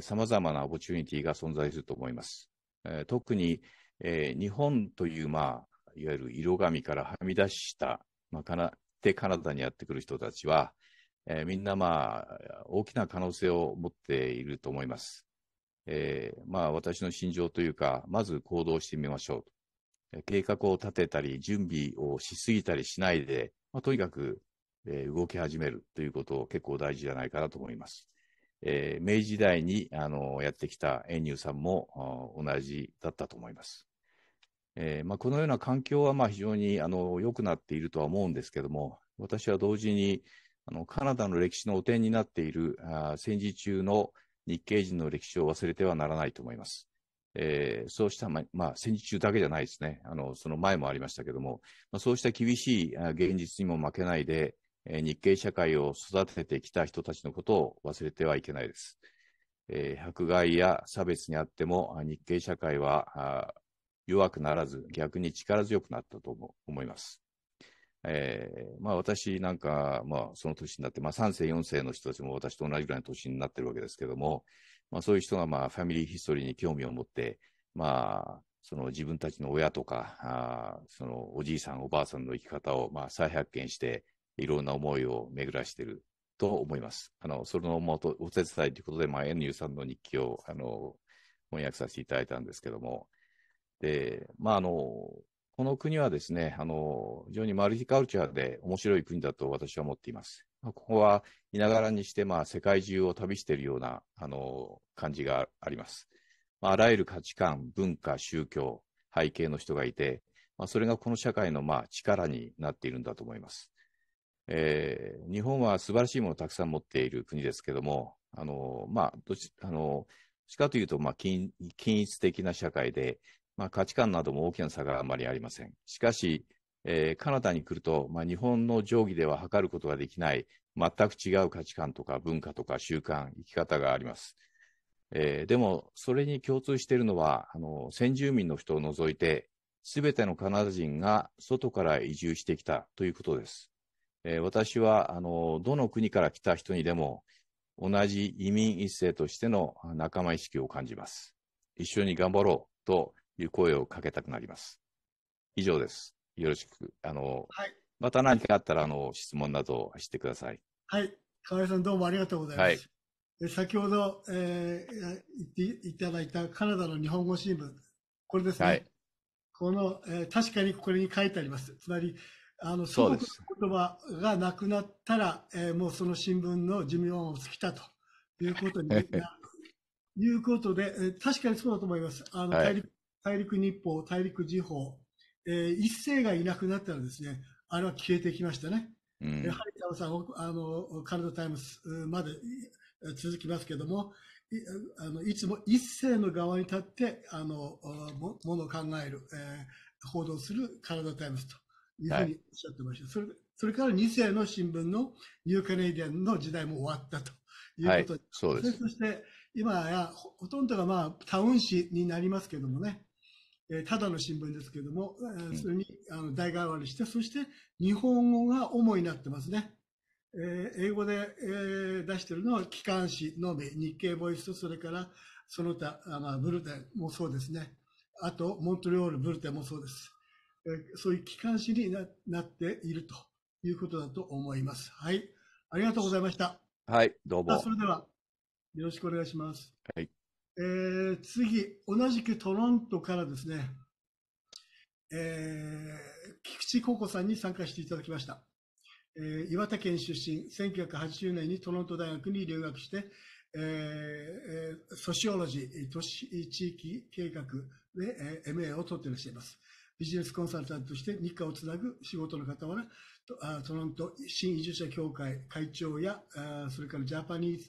さまざまなオポチュニティが存在すると思います。えー、特に、えー、日本という、まあ、いわゆる色紙からはみ出した、まあ、かなってカナダにやってくる人たちは、えー、みんなまあ、大きな可能性を持っていると思います。えー、まあ、私の心情というか、まず行動してみましょう。計画を立てたり、準備をしすぎたりしないで、まあ、とにかく、えー、動き始めるということを結構大事じゃないかなと思います。えー、明治時代にあのやってきた円入さんも同じだったと思います。えーまあ、このような環境はまあ非常にあの良くなっているとは思うんですけども、私は同時に、あの、カナダの歴史の汚点になっている、あ戦時中の日系人の歴史を忘れてはならないと思います。えー、そうしたま、まあ、戦時中だけじゃないですね。あの、その前もありましたけども、まあ、そうした厳しい現実にも負けないで、えー、日系社会を育ててきた人たちのことを忘れてはいけないです。えー、迫害や差別にあっても、日系社会は弱くならず、逆に力強くなったと思います。えー、まあ私なんか、まあその年になって、まあ3世、4世の人たちも私と同じぐらいの年になってるわけですけども、まあそういう人がまあファミリーヒストリーに興味を持って、まあ、その自分たちの親とか、あそのおじいさん、おばあさんの生き方をまあ再発見して、いろんな思いを巡らしていると思います。あの、それのもとお手伝いということで、まあ NU さんの日記を、あの、翻訳させていただいたんですけども、で、まああの、この国はですね、あの、非常にマルチカルチャーで面白い国だと私は思っています。ここは、いながらにして、まあ、世界中を旅しているような、あの、感じがあります。まあ、あらゆる価値観、文化、宗教、背景の人がいて、まあ、それがこの社会の、まあ、力になっているんだと思います。えー、日本は素晴らしいものをたくさん持っている国ですけども、あの、まあ、どっち、あの、しかというと、まあ均一的な社会で、まあ、価値観なども大きな差があまりありません。しかし、えー、カナダに来ると、まあ、日本の定規では測ることができない、全く違う価値観とか文化とか習慣、生き方があります。えー、でも、それに共通しているのは、あの、先住民の人を除いて、すべてのカナダ人が外から移住してきたということです。えー、私は、あの、どの国から来た人にでも、同じ移民一世としての仲間意識を感じます。一緒に頑張ろうと、いう声をかけたくなります。以上です。よろしく。あの、はい、また何かあったら、あの、質問などしてください。はい。河合さん、どうもありがとうございます。はい、先ほど、えー、言っていただいたカナダの日本語新聞、これですね。はい、この、えー、確かにこれに書いてあります。つまり、あの、そうです。言葉がなくなったら、えー、もうその新聞の寿命を尽きたということになる。いうことで、えー、確かにそうだと思います。あの、はい、大陸大陸日報、大陸時報、えー、一世がいなくなったらですね、あれは消えてきましたね。うん、ハリカンさん、あの、カナダタイムズまで続きますけども、いあのいつも一世の側に立って、あの、もものを考える、えー、報道するカナダタイムズというふうにおっしゃってました。はい、それそれから2世の新聞のニューカネディアンの時代も終わったということで、はい、そうですそして今やほとんどがまあタウン誌になりますけどもね、えー、ただの新聞ですけれども、えー、それにあの代替わりして、そして日本語が主になってますね。えー、英語で、えー、出してるのは機関誌のみ、日経ボイスとそれからその他、あのブルテンもそうですね。あと、モントリオール、ブルテンもそうです。えー、そういう機関誌にななっているということだと思います。はい。ありがとうございました。はい、どうも。それでは、よろしくお願いします。はい。えー、次、同じくトロントからですね、えー、菊池高子さんに参加していただきました。えー、岩手県出身、1980年にトロント大学に留学して、えー、ソシオロジー、都市地域計画で、えー、MA を取っていらっしゃいます。ビジネスコンサルタントとして日課をつなぐ仕事の方ら、トロント新移住者協会会長や、それからジャパニーズ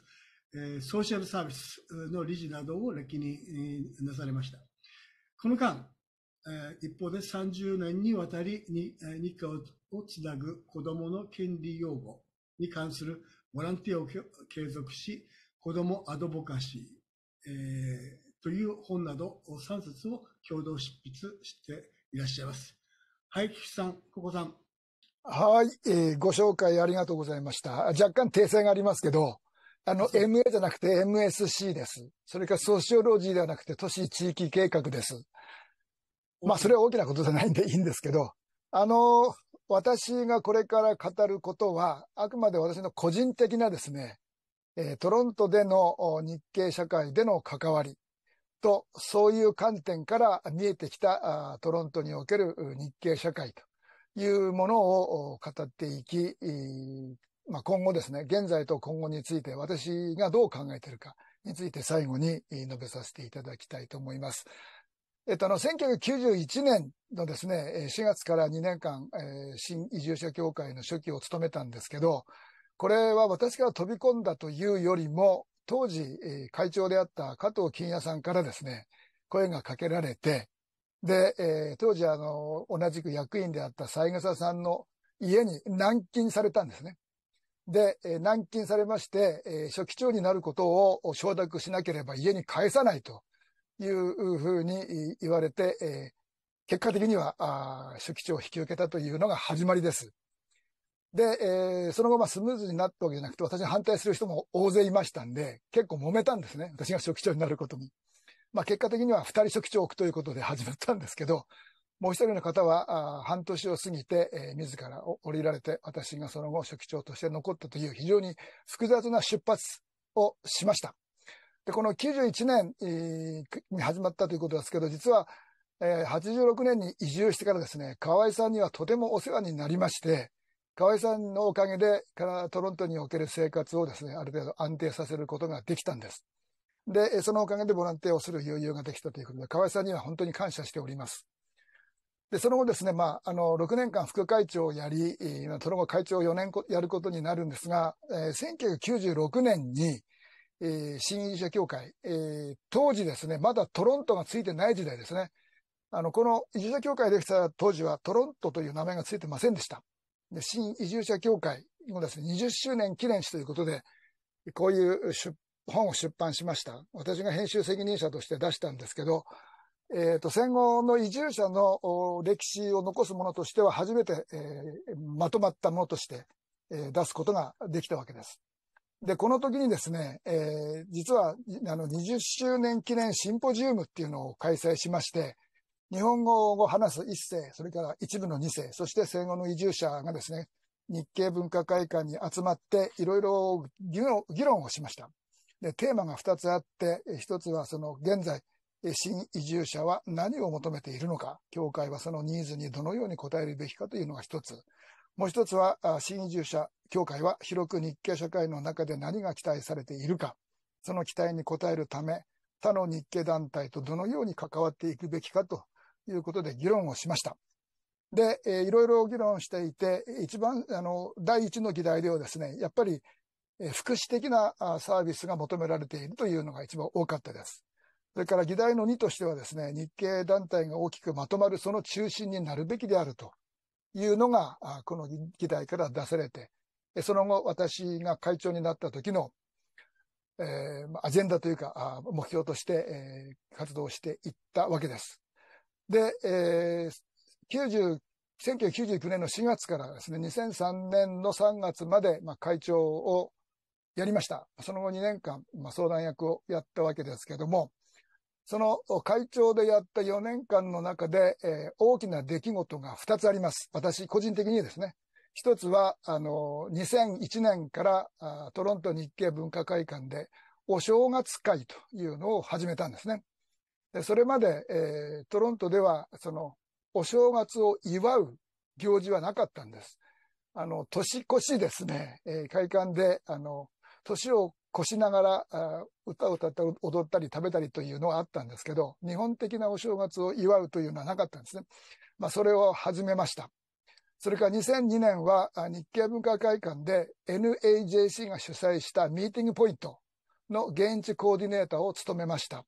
ソーシャルサービスの理事などを歴任なされました。この間、一方で30年にわたり日課をつなぐ子どもの権利擁護に関するボランティアを継続し、子どもアドボカシー、えという本など3冊を共同執筆していらっしゃいます。はい、菊池さん、ここさん。はい、えー、ご紹介ありがとうございました。若干訂正がありますけど、あの、MA じゃなくて MSC です。それからソシオロジーではなくて都市地域計画です。まあ、それは大きなことじゃないんでいいんですけど、あの、私がこれから語ることは、あくまで私の個人的なですね、トロントでの日系社会での関わりと、そういう観点から見えてきたトロントにおける日系社会というものを語っていき、まあ、今後ですね、現在と今後について私がどう考えているかについて最後に述べさせていただきたいと思います。えっと、あの、1991年のですね、4月から2年間、新移住者協会の初期を務めたんですけど、これは私が飛び込んだというよりも、当時、会長であった加藤金也さんからですね、声がかけられて、で、えー、当時あの、同じく役員であった三枝さんの家に軟禁されたんですね。で、軟禁されまして、書初期長になることを承諾しなければ家に返さないというふうに言われて、結果的には書初期長を引き受けたというのが始まりです。で、その後スムーズになったわけじゃなくて、私に反対する人も大勢いましたんで、結構揉めたんですね。私が初期長になることに。まあ結果的には二人初期長を置くということで始まったんですけど、もう一人の方は、半年を過ぎて、えー、自ら降りられて、私がその後、書記長として残ったという非常に複雑な出発をしました。で、この91年、に始まったということですけど、実は、えー、86年に移住してからですね、河合さんにはとてもお世話になりまして、河合さんのおかげで、トロントにおける生活をですね、ある程度安定させることができたんです。で、そのおかげでボランティアをする余裕ができたということで、河合さんには本当に感謝しております。で、その後ですね、まあ、あの、6年間副会長をやり、その後会長を4年やることになるんですが、えー、1996年に、えー、新者協会、えー、当時ですね、まだトロントがついてない時代ですね。あの、この移住者協会できた当時はトロントという名前がついてませんでした。で、新移住者協会もですね、20周年記念誌ということで、こういう本を出版しました。私が編集責任者として出したんですけど、えっ、ー、と、戦後の移住者の歴史を残すものとしては初めて、えー、まとまったものとして、えー、出すことができたわけです。で、この時にですね、えー、実は、あの、20周年記念シンポジウムっていうのを開催しまして、日本語を話す一世、それから一部の二世、そして戦後の移住者がですね、日経文化会館に集まって、いろいろ議論をしました。で、テーマが二つあって、一つはその現在、新移住者は何を求めているのか、教会はそのニーズにどのように応えるべきかというのが一つ。もう一つは、新移住者、教会は広く日系社会の中で何が期待されているか、その期待に応えるため、他の日系団体とどのように関わっていくべきかということで議論をしました。で、えー、いろいろ議論していて、一番、あの、第一の議題ではですね、やっぱり、えー、福祉的なサービスが求められているというのが一番多かったです。それから議題の2としてはですね、日系団体が大きくまとまるその中心になるべきであるというのが、この議題から出されて、その後私が会長になった時の、えー、アジェンダというか、目標として、えー、活動していったわけです。で、えー、1999年の4月からですね、2003年の3月まで、まあ、会長をやりました。その後2年間、まあ、相談役をやったわけですけども、その会長でやった4年間の中で、えー、大きな出来事が2つあります。私、個人的にですね。一つは、あの、2001年からあトロント日経文化会館でお正月会というのを始めたんですね。でそれまで、えー、トロントでは、その、お正月を祝う行事はなかったんです。あの、年越しですね、えー、会館で、あの、年をこしながら歌を歌ったり踊ったり食べたりというのはあったんですけど、日本的なお正月を祝うというのはなかったんですね。まあ、それを始めました。それから2002年は日経文化会館で NAJC が主催したミーティングポイントの現地コーディネーターを務めました。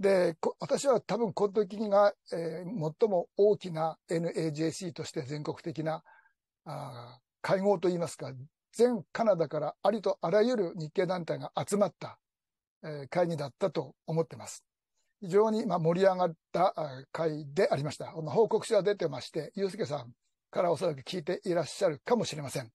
で、私は多分この時が、えー、最も大きな NAJC として全国的なあ会合といいますか、全カナダからありとあらゆる日系団体が集まった、会議だったと思ってます。非常に盛り上がった会でありました。この報告書は出てまして、ゆうすけさんからおそらく聞いていらっしゃるかもしれません。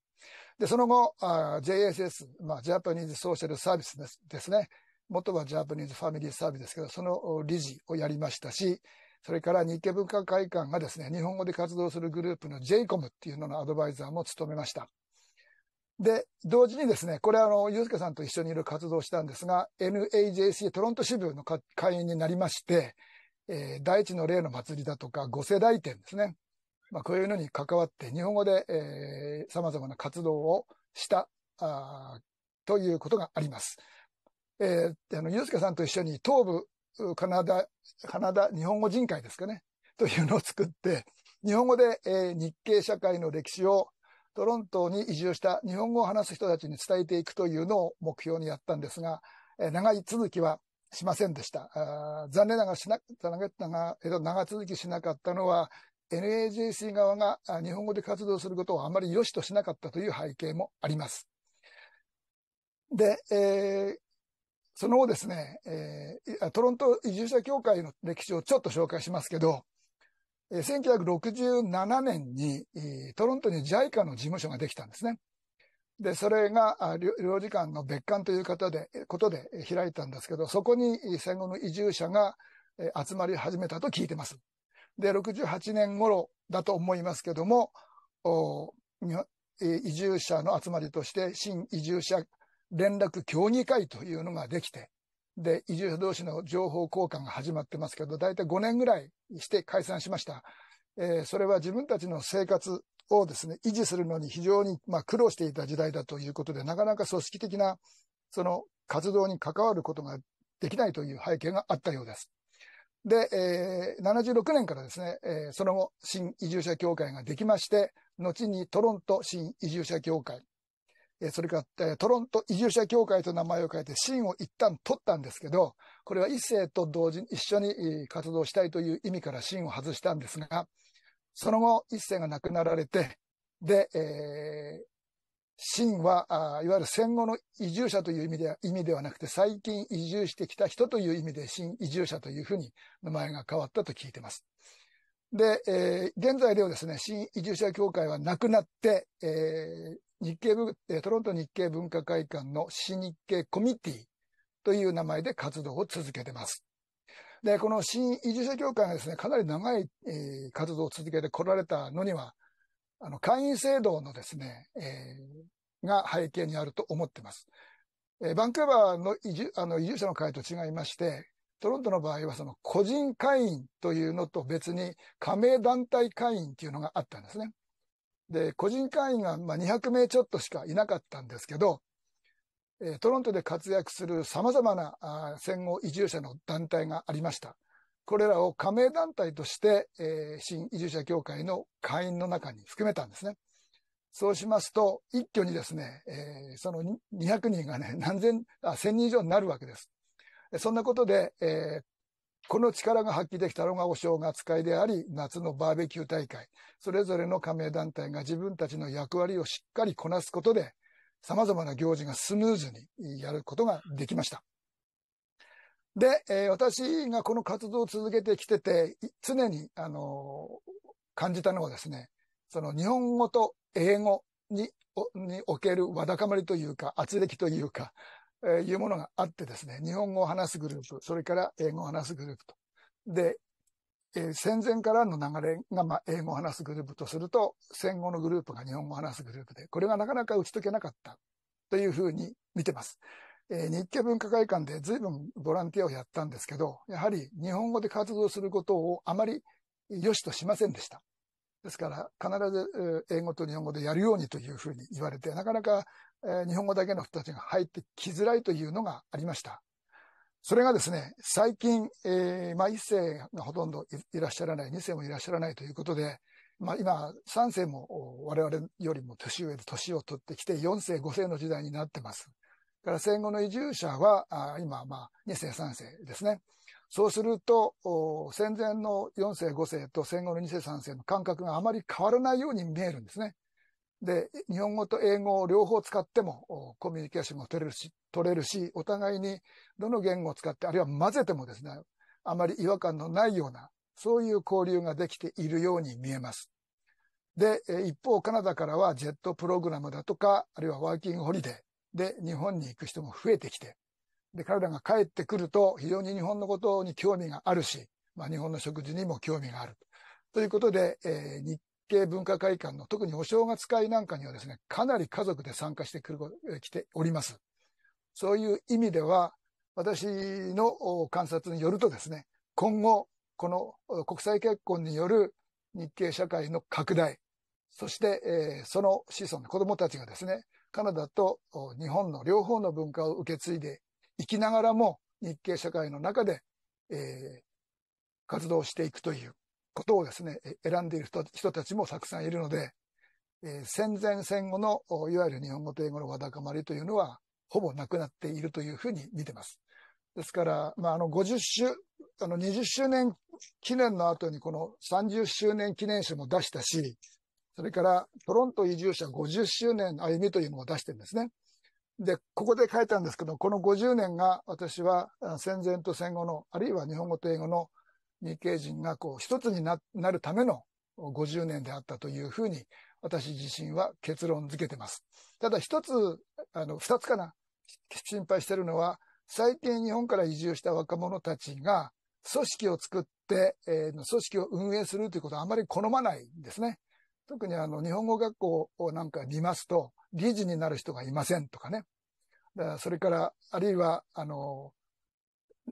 で、その後、JSS、まあ、ジャパニーズソーシャルサービスですですね。元はジャパニーズファミリーサービスですけど、その理事をやりましたし、それから日系文化会館がですね、日本語で活動するグループの JCOM っていうののアドバイザーも務めました。で、同時にですね、これあの、ゆうすけさんと一緒にいる活動をしたんですが、NAJC トロント支部の会員になりまして、えー、第一の例の祭りだとか、五世代展ですね。まあ、こういうのに関わって、日本語で、えー、様々な活動をしたあ、ということがあります。えー、あの、ゆうすけさんと一緒に東部、カナダ、カナダ日本語人会ですかね、というのを作って、日本語で、えー、日系社会の歴史をトロントに移住した日本語を話す人たちに伝えていくというのを目標にやったんですが、え長い続きはしませんでした。残念ながらしな、残念ながら、長続きしなかったのは、NAJC 側が日本語で活動することをあまり良しとしなかったという背景もあります。で、えー、その後ですね、えー、トロント移住者協会の歴史をちょっと紹介しますけど、1967年に、トロントに JICA の事務所ができたんですね。で、それが、領事館の別館という方で、ことで開いたんですけど、そこに戦後の移住者が集まり始めたと聞いてます。で、68年頃だと思いますけども、移住者の集まりとして、新移住者連絡協議会というのができて、で、移住者同士の情報交換が始まってますけど、だいたい5年ぐらいして解散しました。えー、それは自分たちの生活をですね、維持するのに非常に、まあ、苦労していた時代だということで、なかなか組織的な、その活動に関わることができないという背景があったようです。で、えー、76年からですね、えー、その後、新移住者協会ができまして、後にトロント新移住者協会それから、トロント移住者協会と名前を変えて、シーンを一旦取ったんですけど、これは一世と同時に一緒に活動したいという意味からシーンを外したんですが、その後、一世が亡くなられて、で、えー、シンはあ、いわゆる戦後の移住者という意味では、意味ではなくて、最近移住してきた人という意味で、新移住者というふうに名前が変わったと聞いてます。で、えー、現在ではですね、新移住者協会はなくなって、えー、日経、えトロント日経文化会館の新日経コミッティという名前で活動を続けてます。で、この新移住者協会がですね、かなり長い、え活動を続けてこられたのには、あの、会員制度のですね、えー、が背景にあると思ってます。えー、バンクーバーの移住、あの、移住者の会と違いまして、トロントの場合はその個人会員というのと別に加盟団体会員っていうのがあったんですね。で、個人会員がま200名ちょっとしかいなかったんですけど、えトロントで活躍する様々な戦後移住者の団体がありました。これらを加盟団体として、え新移住者協会の会員の中に含めたんですね。そうしますと、一挙にですね、えその200人がね、何千、あ、1000人以上になるわけです。そんなことで、この力が発揮できたのがお正月会であり、夏のバーベキュー大会、それぞれの加盟団体が自分たちの役割をしっかりこなすことで、様々な行事がスムーズにやることができました。で、えー、私がこの活動を続けてきてて、常に、あのー、感じたのはですね、その日本語と英語におにおけるわだかまりというか、圧力というか、いうものがあってですね、日本語を話すグループ、それから英語を話すグループと。で、え戦前からの流れが、ま英語を話すグループとすると、戦後のグループが日本語を話すグループで、これがなかなか打ち解けなかったというふうに見てます。え日経文化会館で随分ボランティアをやったんですけど、やはり日本語で活動することをあまり良しとしませんでした。ですから、必ず英語と日本語でやるようにというふうに言われて、なかなかえ日本語だけの人たちが入ってきづらいというのがありました。それがですね、最近、えー、まあ一世がほとんどいらっしゃらない、二世もいらっしゃらないということで、まあ今、三世も我々よりも年上で年を取ってきて、四世、五世の時代になってます。から戦後の移住者は、あ今、まあ、2世、3世ですね。そうすると、戦前の4世、5世と戦後の2世、3世の感覚があまり変わらないように見えるんですね。で、日本語と英語を両方使ってもコミュニケーションも取れるし、取れるし、お互いにどの言語を使って、あるいは混ぜてもですね、あまり違和感のないような、そういう交流ができているように見えます。で、一方、カナダからはジェットプログラムだとか、あるいはワーキングホリデーで日本に行く人も増えてきて、で、彼らが帰ってくると非常に日本のことに興味があるし、まあ日本の食事にも興味がある。ということで、えー、日系文化会館の特にお正月会なんかにはですね、かなり家族で参加してくる、来ております。そういう意味では、私の観察によるとですね、今後、この国際結婚による日系社会の拡大、そして、えー、その子孫の子供たちがですね、カナダと日本の両方の文化を受け継いでいきながらも日系社会の中で、えー、活動していくという、ことをですね、選んでいる人たちもたくさんいるので、えー、戦前戦後の、いわゆる日本語と英語のわだかまりというのは、ほぼなくなっているというふうに見てます。ですから、まあ、あの、50周、あの、20周年記念の後にこの30周年記念書も出したし、それからトロント移住者50周年歩みというのを出してるんですね。で、ここで書いたんですけど、この50年が私は戦前と戦後の、あるいは日本語と英語の日系人がこう一つになるための50年であったというふうに、私自身は結論づけてます。ただ一つ、あの、二つかな。心配してるのは、最近日本から移住した若者たちが、組織を作って、えー、組織を運営するということはあまり好まないんですね。特にあの、日本語学校をなんか見ますと、理事になる人がいませんとかね。だからそれから、あるいは、あの、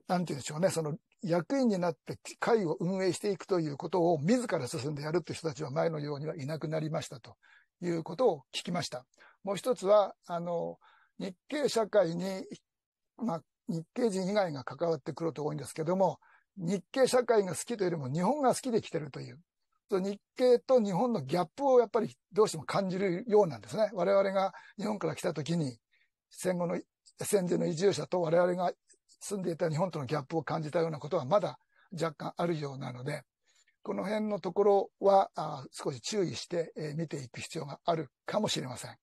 なんて言うんでしょうね、その役員になって会を運営していくということを自ら進んでやるという人たちは前のようにはいなくなりましたということを聞きました。もう一つは、あの、日系社会に、まあ、日系人以外が関わってくると多いんですけども、日系社会が好きというよりも日本が好きで来てるという。日系と日本のギャップをやっぱりどうしても感じるようなんですね。我々が日本から来た時に、戦後の戦前の移住者と我々が住んでいた日本とのギャップを感じたようなことはまだ若干あるようなので、この辺のところは少し注意して見ていく必要があるかもしれません。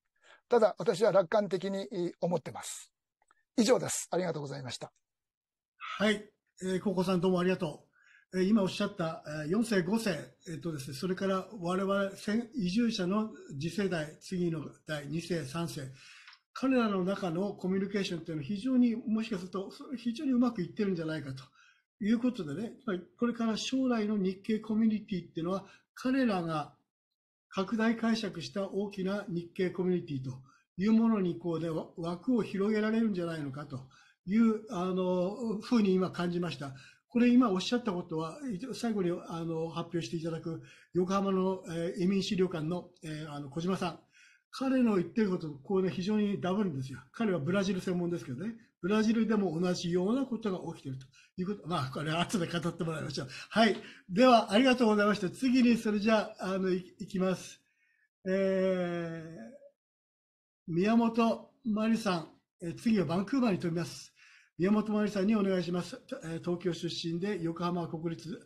ただ私は楽観的に思ってます。以上です。ありがとうございました。はい。えー、高校さんどうもありがとう。えー、今おっしゃった4世、5世、えー、とですね、それから我々移住者の次世代、次の代、2世、3世、彼らの中のコミュニケーションというのは非常に、もしかすると非常にうまくいってるんじゃないかということでね、これから将来の日系コミュニティっていうのは、彼らが拡大解釈した大きな日系コミュニティというものにこうで枠を広げられるんじゃないのかというあのふうに今感じました。これ今おっしゃったことは、最後にあの発表していただく横浜の、え移民資料館の、えあの小島さん。彼の言ってることこれね、非常にダブるんですよ。彼はブラジル専門ですけどね。ブラジルでも同じようなことが起きているということ。まあ、これは後で語ってもらいましょう。はい。では、ありがとうございました。次に、それじゃあ、あの、いきます。えー、宮本真理さん、え次はバンクーバーに飛びます。宮本真理さんにお願いします。え東京出身で横浜国立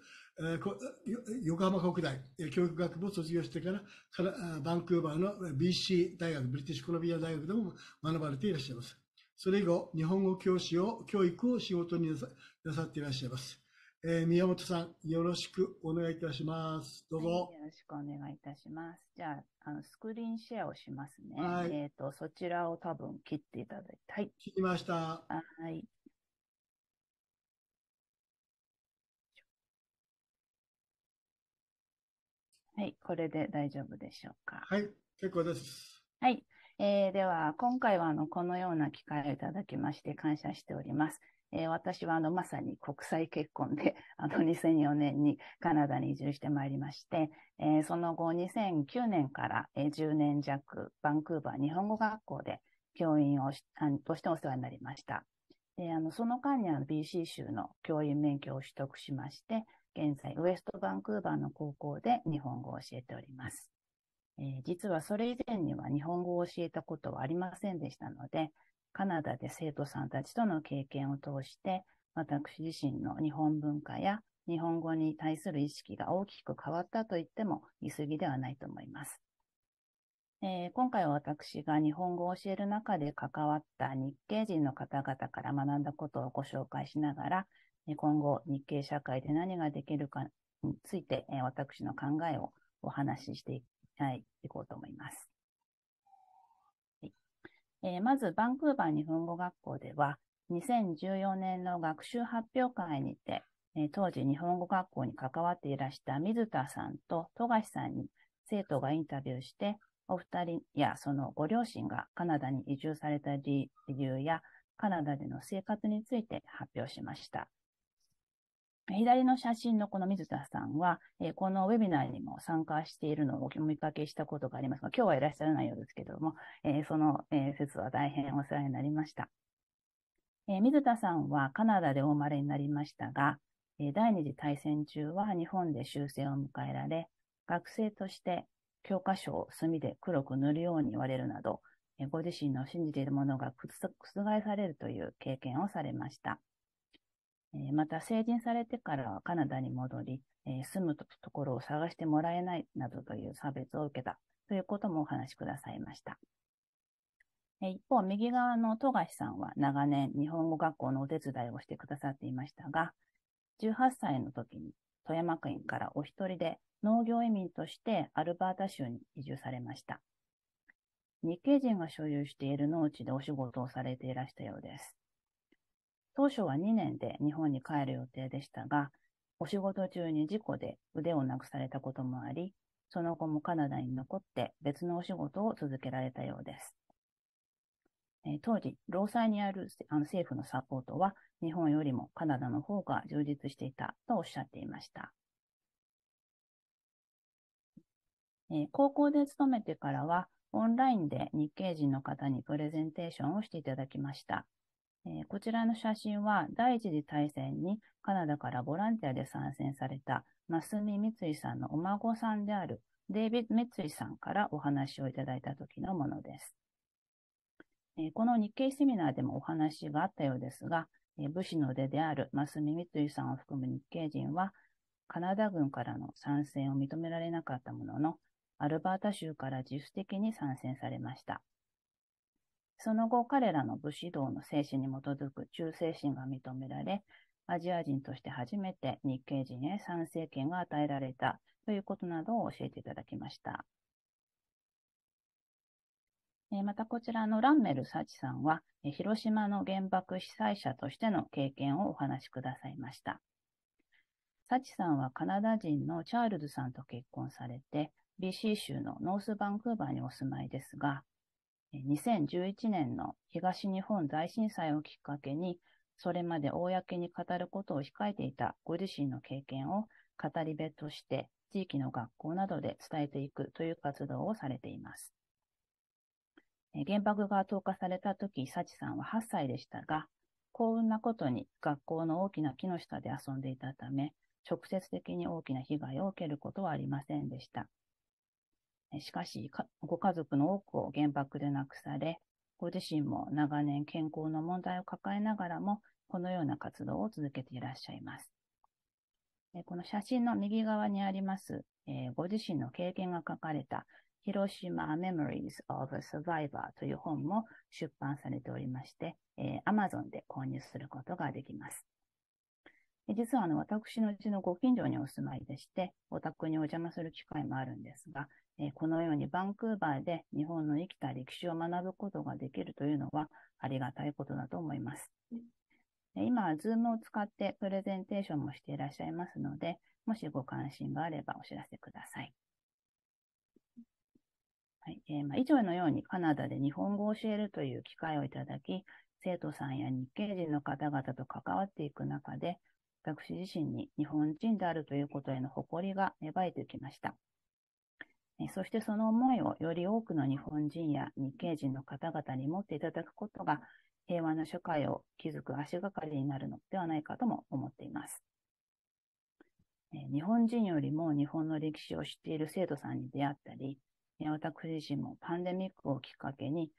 横浜国大教育学部を卒業してからからバンクーバーの BC 大学ブリティッシュコロンビア大学でも学ばれていらっしゃいますそれ以後日本語教師を教育を仕事になさなさっていらっしゃいます、えー、宮本さんよろしくお願いいたしますどうぞ、はい、よろしくお願いいたしますじゃああのスクリーンシェアをしますね、はい、えっ、ー、とそちらを多分切っていただいてはい切りましたはいはい、これで大丈夫でしょうか。はい、結構です。はい、えー、では、今回はあのこのような機会をいただきまして感謝しております。えー、私はあのまさに国際結婚で あの2004年にカナダに移住してまいりまして、えー、その後2009年から、えー、10年弱バンクーバー日本語学校で教員をしあとしてお世話になりました。であのその間にあの BC 州の教員免許を取得しまして、現在、ウエストバンクーバーの高校で日本語を教えております。えー、実はそれ以前には日本語を教えたことはありませんでしたので、カナダで生徒さんたちとの経験を通して、私自身の日本文化や日本語に対する意識が大きく変わったと言っても言い過ぎではないと思います。えー、今回は私が日本語を教える中で関わった日系人の方々から学んだことをご紹介しながら、今後日系社会で何ができるかについて、私の考えをお話ししてい,、いこうと思います。はいえー、まず、バンクーバー日本語学校では、2014年の学習発表会にて、当時日本語学校に関わっていらした水田さんと富樫さんに生徒がインタビューして、お二人やそのご両親がカナダに移住された理由や、カナダでの生活について発表しました。左の写真のこの水田さんは、えー、このウェビナーにも参加しているのをお見かけしたことがありますが、今日はいらっしゃらないようですけども、えー、その、えー、説は大変お世話になりました。え水田さんはカナダでお生まれになりましたが、え第二次大戦中は日本で終戦を迎えられ、学生として教科書を墨で黒く塗るように言われるなど、えご自身の信じているものが覆されるという経験をされました。また成人されてからはカナダに戻り、住むところを探してもらえないなどという差別を受けたということもお話しくださいました。一方、右側の富樫さんは長年日本語学校のお手伝いをしてくださっていましたが、18歳の時に富山県からお一人で農業移民としてアルバータ州に移住されました。日系人が所有している農地でお仕事をされていらしたようです。当初は2年で日本に帰る予定でしたが、お仕事中に事故で腕をなくされたこともあり、その後もカナダに残って別のお仕事を続けられたようです。え当時、労災にあるあの政府のサポートは日本よりもカナダの方が充実していたとおっしゃっていました。え高校で勤めてからはオンラインで日系人の方にプレゼンテーションをしていただきました。えー、こちらの写真は第一次大戦にカナダからボランティアで参戦された増澄三井さんのお孫さんであるデイビッド・三井さんからお話をいただいた時のものです。えー、この日経セミナーでもお話があったようですが、えー、武士の出である増澄三井さんを含む日系人は、カナダ軍からの参戦を認められなかったものの、アルバータ州から自主的に参戦されました。その後、彼らの武士道の精神に基づく忠誠心が認められ、アジア人として初めて日系人へ参政権が与えられたということなどを教えていただきました。またこちらのランメル・サチさんは、広島の原爆被災者としての経験をお話しくださいました。サチさんはカナダ人のチャールズさんと結婚されて、BC 州のノースバンクーバーにお住まいですが、2011年の東日本大震災をきっかけに、それまで公に語ることを控えていたご自身の経験を語り部として地域の学校などで伝えていくという活動をされています。原爆が投下された時、幸さんは8歳でしたが、幸運なことに学校の大きな木の下で遊んでいたため、直接的に大きな被害を受けることはありませんでした。しかしか、ご家族の多くを原爆で亡くされ、ご自身も長年健康の問題を抱えながらも、このような活動を続けていらっしゃいます。この写真の右側にあります、えご自身の経験が書かれた、広島 Memories of a Survivor という本も出版されておりまして、え Amazon で購入することができます。実はあの私のうちのご近所にお住まいでして、お宅にお邪魔する機会もあるんですが、えこのようにバンクーバーで日本の生きた歴史を学ぶことができるというのはありがたいことだと思います。今は Zoom を使ってプレゼンテーションもしていらっしゃいますので、もしご関心があればお知らせください。はいえー、まあ、以上のようにカナダで日本語を教えるという機会をいただき、生徒さんや日系人の方々と関わっていく中で、私自身に日本人であるということへの誇りが芽生えてきました。そしてその思いをより多くの日本人や日系人の方々に持っていただくことが、平和な社会を築く足がかりになるのではないかとも思っています。日本人よりも日本の歴史を知っている生徒さんに出会ったり、私自身もパンデミックをきっかけに、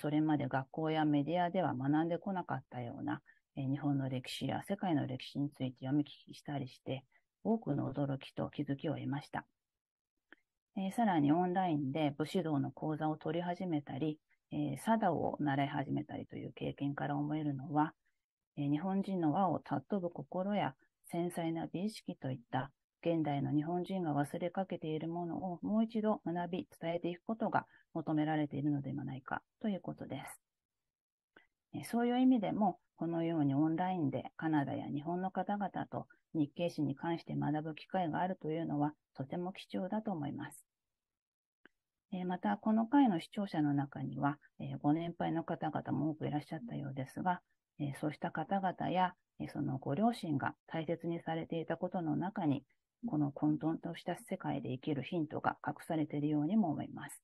それまで学校やメディアでは学んでこなかったような日本の歴史や世界の歴史について読み聞きしたりして、多くの驚きと気づきを得ました。えー、さらにオンラインで武士道の講座を取り始めたり、えー、貞を習い始めたりという経験から思えるのは、えー、日本人の和を尊ぶ心や繊細な美意識といった現代の日本人が忘れかけているものをもう一度学び伝えていくことが求められているのではないかということです。そういう意味でも、このようにオンラインでカナダや日本の方々と日経史に関して学ぶ機会があるというのはとても貴重だと思います。えまた、この回の視聴者の中には、えご年配の方々も多くいらっしゃったようですが、えそうした方々や、えそのご両親が大切にされていたことの中に、この混沌とした世界で生きるヒントが隠されているようにも思います。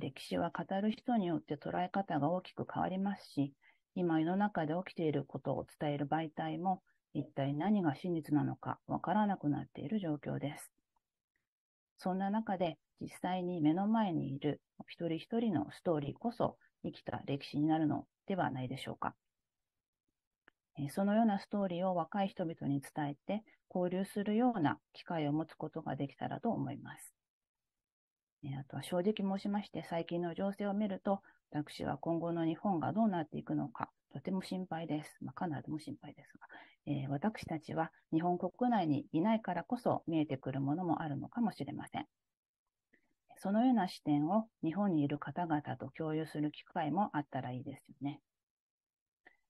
歴史は語る人によって捉え方が大きく変わりますし、今世の中で起きていることを伝える媒体も、一体何が真実なのかわからなくなっている状況です。そんな中で、実際に目の前にいる一人一人のストーリーこそ生きた歴史になるのではないでしょうか。そのようなストーリーを若い人々に伝えて交流するような機会を持つことができたらと思います。あとは正直申しまして最近の情勢を見ると私は今後の日本がどうなっていくのかとても心配です。まあ、カナダも心配ですが、えー、私たちは日本国内にいないからこそ見えてくるものもあるのかもしれません。そのような視点を日本にいる方々と共有する機会もあったらいいですよね。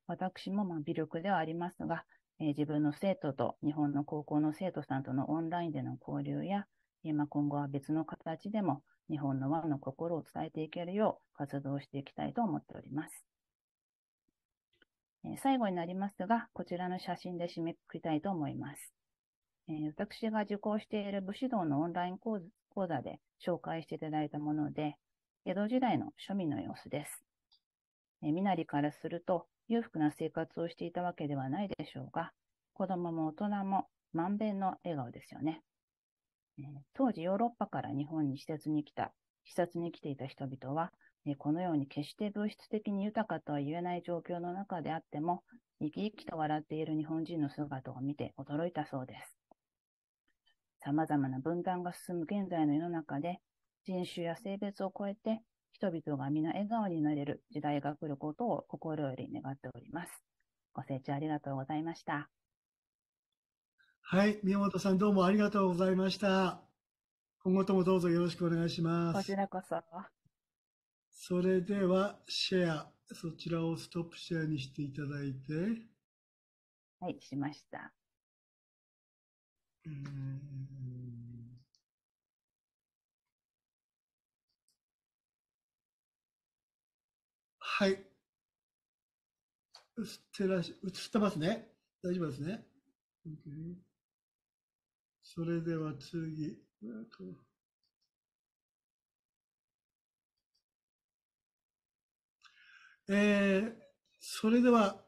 私もまあ微力ではありますが、えー、自分の生徒と日本の高校の生徒さんとのオンラインでの交流や、今今後は別の形でも日本の和の心を伝えていけるよう活動していきたいと思っております。えー、最後になりますが、こちらの写真で締めくくりたいと思います。え私が受講している武士道のオンライン講講座で紹介していただいたもので、江戸時代の庶民の様子です。え身なりからすると裕福な生活をしていたわけではないでしょうが、子供も大人もまんべんの笑顔ですよね。え当時ヨーロッパから日本に視察に来た、視察に来ていた人々は、えこのように決して物質的に豊かとは言えない状況の中であっても、生き生きと笑っている日本人の姿を見て驚いたそうです。ざまな分断が進む現在の世の中で、人種や性別を超えて、人々が皆笑顔になれる時代が来ることを心より願っております。ご清聴ありがとうございました。はい、宮本さんどうもありがとうございました。今後ともどうぞよろしくお願いします。こちらこそ。それでは、シェア、そちらをストップシェアにしていただいて。はい、しました。うんはい。映ってらし、映ってますね。大丈夫ですね。Okay. それでは次。えー、それでは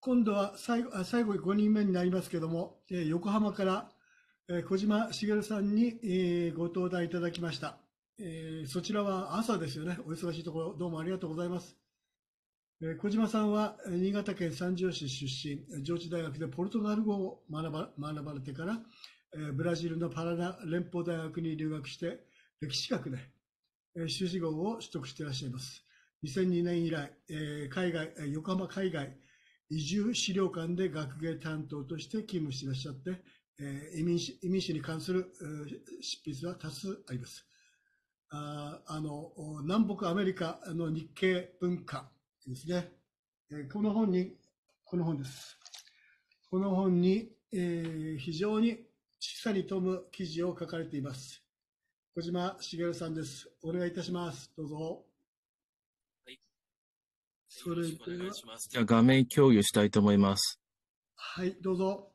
今度は最後あ最後5人目になりますけども、えー、横浜から小島茂さんにご登壇いただきました。そちらは朝ですよね。お忙しいところ、どうもありがとうございます。小島さんは新潟県三条市出身、上智大学でポルトガル語を学ばれてから、ブラジルのパラナ連邦大学に留学して、歴史学で修士号を取得していらっしゃいます。2002年以来、海外、横浜海外移住資料館で学芸担当として勤務していらっしゃって、えー、移民主移民主に関する執筆は多数あります。ああの南北アメリカの日系文化ですね、えー、この本に、この本です。この本に、えー、非常に示さに富む記事を書かれています。小島茂さんです。お願いいたします。どうぞ。はい。それでは、じゃ画面共有したいと思います。はい、どうぞ。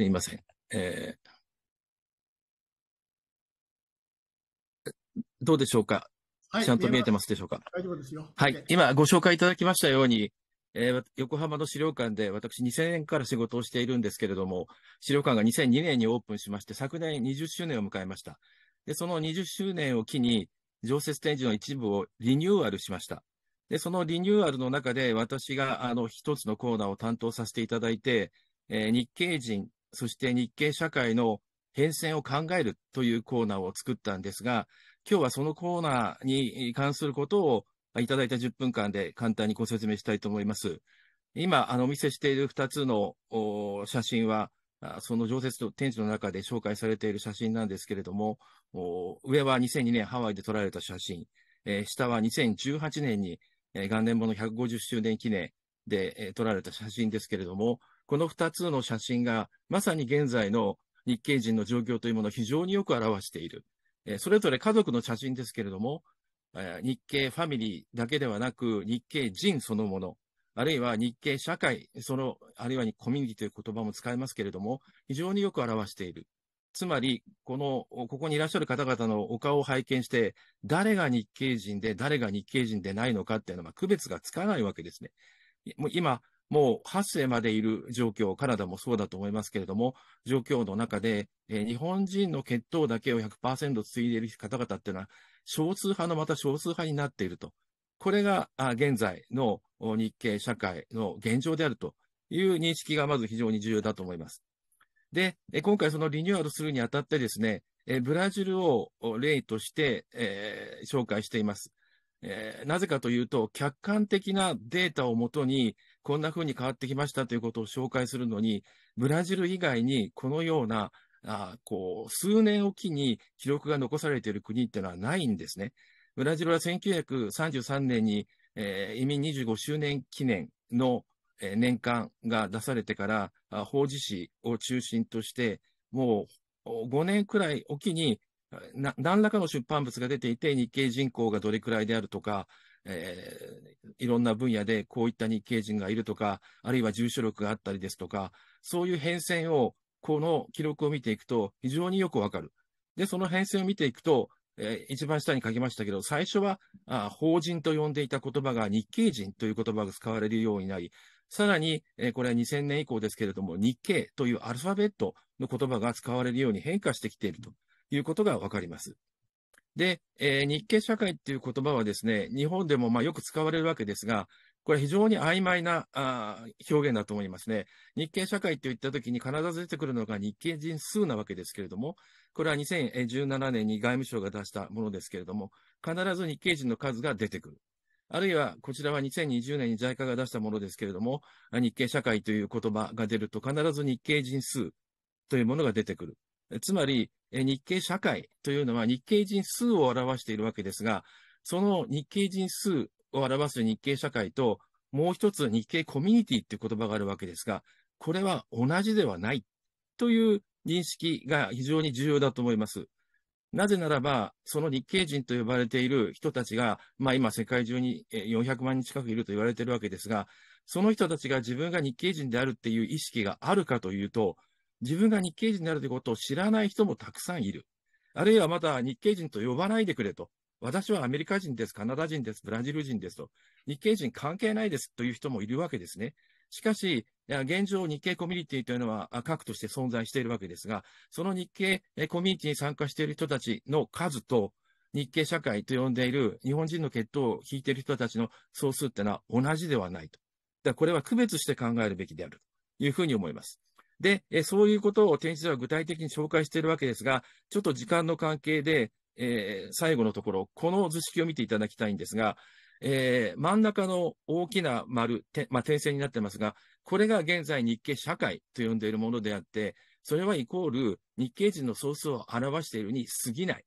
すみません。えー、どうでしょうか、はい、ちゃんと見えてますでしょうか大丈夫ですよ。はい。今、ご紹介いただきましたように、えー、横浜の資料館で私2000年から仕事をしているんですけれども、資料館が2002年にオープンしまして、昨年20周年を迎えました。で、その20周年を機に、常設展示の一部をリニューアルしました。で、そのリニューアルの中で私があの一つのコーナーを担当させていただいて、えー、日系人そして日系社会の変遷を考えるというコーナーを作ったんですが、今日はそのコーナーに関することをいただいた10分間で簡単にご説明したいと思います。今、あの、お見せしている2つの写真は、その常設と展示の中で紹介されている写真なんですけれども、上は2002年ハワイで撮られた写真、えー、下は2018年に、えー、元年もの150周年記念で、えー、撮られた写真ですけれども、この2つの写真が、まさに現在の日系人の状況というものを非常によく表している。えそれぞれ家族の写真ですけれども、え日系ファミリーだけではなく、日系人そのもの、あるいは日系社会、その、あるいはコミュニティという言葉も使いますけれども、非常によく表している。つまり、この、ここにいらっしゃる方々のお顔を拝見して、誰が日系人で、誰が日系人でないのかっていうのは区別がつかないわけですね。もう今、もう8世までいる状況、カナダもそうだと思いますけれども、状況の中で、えー、日本人の血統だけを100%継いでいる方々っていうのは、少数派のまた少数派になっていると。これが現在の日系社会の現状であるという認識がまず非常に重要だと思います。で、今回そのリニューアルするにあたってですね、ブラジルを例として、えー、紹介しています。えー、なぜかというと、客観的なデータをもとに、こんな風に変わってきましたということを紹介するのに、ブラジル以外にこのような、あこう、数年おきに記録が残されている国っていうのはないんですね。ブラジルは1933年に、えー、移民25周年記念の、えー、年間が出されてから、法事史を中心として、もう5年くらいおきに何らかの出版物が出ていて、日系人口がどれくらいであるとか、えー、いろんな分野でこういった日系人がいるとか、あるいは住所力があったりですとか、そういう変遷を、この記録を見ていくと非常によくわかる。で、その変遷を見ていくと、えー、一番下に書きましたけど、最初はあ法人と呼んでいた言葉が日系人という言葉が使われるようになり、さらに、えー、これは2000年以降ですけれども、日系というアルファベットの言葉が使われるように変化してきているということがわかります。で、えー、日系社会っていう言葉はですね、日本でもまあよく使われるわけですが、これ非常に曖昧なあ表現だと思いますね。日系社会といったときに必ず出てくるのが日系人数なわけですけれども、これは2017年に外務省が出したものですけれども、必ず日系人の数が出てくる。あるいは、こちらは2020年に JICA が出したものですけれども、日系社会という言葉が出ると必ず日系人数というものが出てくる。つまり、日系社会というのは日系人数を表しているわけですが、その日系人数を表す日系社会と、もう一つ日系コミュニティっていう言葉があるわけですが、これは同じではないという認識が非常に重要だと思います。なぜならば、その日系人と呼ばれている人たちが、まあ今世界中に400万人近くいると言われているわけですが、その人たちが自分が日系人であるっていう意識があるかというと、自分が日系人になるということを知らない人もたくさんいる。あるいはまた日系人と呼ばないでくれと。私はアメリカ人です、カナダ人です、ブラジル人ですと。日系人関係ないですという人もいるわけですね。しかし、現状、日系コミュニティというのは核として存在しているわけですが、その日系コミュニティに参加している人たちの数と、日系社会と呼んでいる日本人の血統を引いている人たちの総数ってのは同じではないと。だからこれは区別して考えるべきであるというふうに思います。で、えそういうことを展示では具体的に紹介しているわけですが、ちょっと時間の関係で、えー、最後のところ、この図式を見ていただきたいんですが、えー、真ん中の大きな丸、てまあ、点線になってますが、これが現在日系社会と呼んでいるものであって、それはイコール日系人の総数を表しているに過ぎない。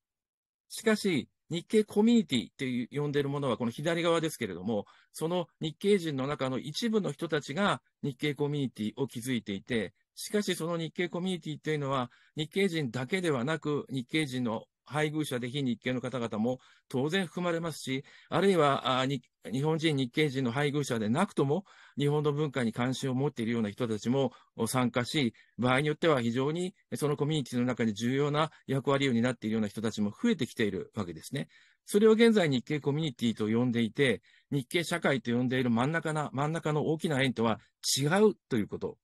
しかし、日系コミュニティという呼んでいるものはこの左側ですけれども、その日系人の中の一部の人たちが日系コミュニティを築いていて、しかし、その日系コミュニティというのは、日系人だけではなく、日系人の配偶者で非日系の方々も当然含まれますし、あるいは日本人、日系人の配偶者でなくとも、日本の文化に関心を持っているような人たちも参加し、場合によっては非常にそのコミュニティの中で重要な役割を担っているような人たちも増えてきているわけですね。それを現在日系コミュニティと呼んでいて、日系社会と呼んでいる真ん中な真ん中の大きな円とは違うということ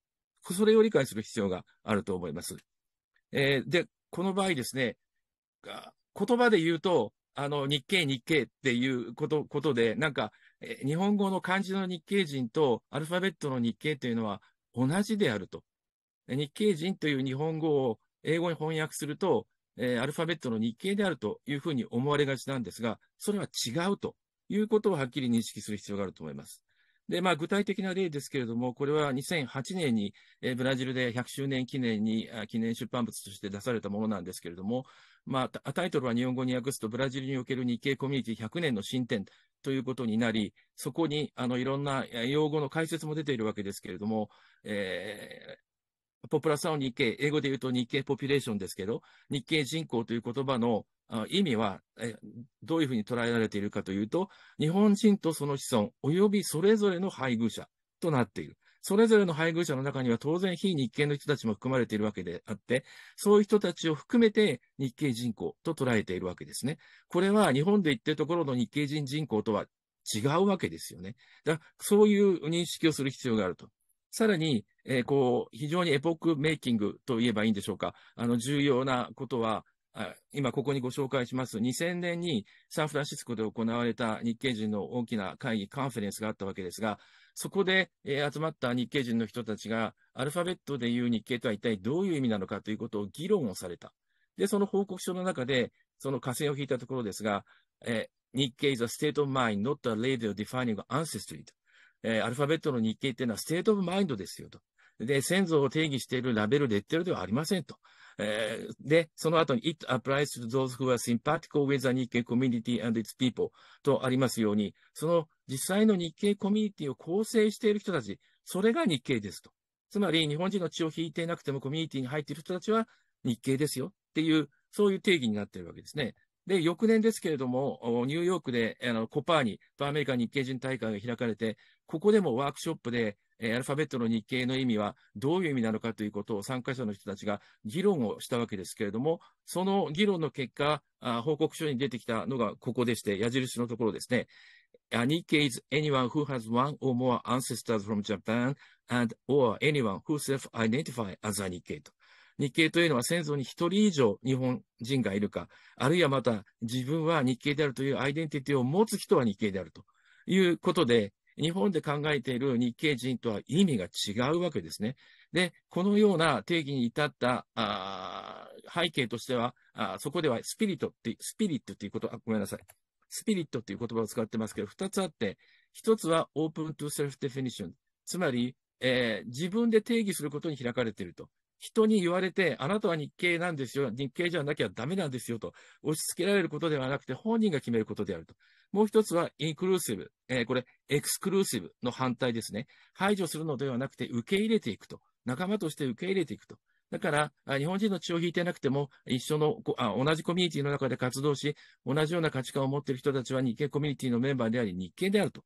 それを理解する必要があると思います。えー、で、この場合ですね、言葉で言うと、あの、日系日系っていうこと、ことで、なんか、え日本語の漢字の日系人とアルファベットの日系というのは同じであると。日系人という日本語を英語に翻訳すると、えー、アルファベットの日系であるというふうに思われがちなんですが、それは違うということをはっきり認識する必要があると思います。で、まあ、具体的な例ですけれども、これは2008年に、えー、ブラジルで100周年記念に記念出版物として出されたものなんですけれども、まあ、タイトルは日本語に訳すと、ブラジルにおける日系コミュニティ100年の進展ということになり、そこに、あの、いろんな用語の解説も出ているわけですけれども、えーポプラサウン日系、英語で言うと日系ポピュレーションですけど、日系人口という言葉の意味は、どういうふうに捉えられているかというと、日本人とその子孫、及びそれぞれの配偶者となっている。それぞれの配偶者の中には当然非日系の人たちも含まれているわけであって、そういう人たちを含めて日系人口と捉えているわけですね。これは日本で言ってるところの日系人人口とは違うわけですよね。だからそういう認識をする必要があると。さらに、えー、こう、非常にエポックメイキングと言えばいいんでしょうか。あの、重要なことは、今ここにご紹介します。2000年にサンフランシスコで行われた日系人の大きな会議、カンフェレンスがあったわけですが、そこで、え集まった日系人の人たちが、アルファベットでいう日系とは一体どういう意味なのかということを議論をされた。で、その報告書の中で、その下線を引いたところですが、え日系 is a state of mind, not a l a d i o defining ancestry と。えー、アルファベットの日系っていうのはステートオブマインドですよと。で、先祖を定義しているラベルレッテルではありませんと。えー、で、その後に It applies to those who are sympathical with the 日系 community and its people とありますように、その実際の日系コミュニティを構成している人たち、それが日系ですと。つまり、日本人の血を引いていなくてもコミュニティに入っている人たちは日系ですよっていう、そういう定義になっているわけですね。で、翌年ですけれども、ニューヨークで、あの、コパーに、アメリカ日系人大会が開かれて、ここでもワークショップで、えアルファベットの日系の意味はどういう意味なのかということを参加者の人たちが議論をしたわけですけれども、その議論の結果、あ報告書に出てきたのがここでして、矢印のところですね。A n i k e i s anyone who has one or more ancestors from Japan and or anyone who self-identify as a n i k e と。日系というのは先祖に1人以上日本人がいるか、あるいはまた自分は日系であるというアイデンティティを持つ人は日系であるということで、日本で考えている日系人とは意味が違うわけですね。で、このような定義に至った背景としてはそこではスピリットって、スピリットていうこと、あ、ごめんなさい。スピリットっていう言葉を使ってますけど、2つあって、1つはオープントゥセルフデ d フ f i シ i t つまり、えー、自分で定義することに開かれていると。人に言われて、あなたは日系なんですよ、日系じゃなきゃダメなんですよと、押し付けられることではなくて、本人が決めることであると。もう一つは、インクルーシブ、えー、これ、エクスクルーシブの反対ですね。排除するのではなくて、受け入れていくと。仲間として受け入れていくと。だから、日本人の血を引いてなくても、一緒のあ、同じコミュニティの中で活動し、同じような価値観を持っている人たちは日系コミュニティのメンバーであり、日系であると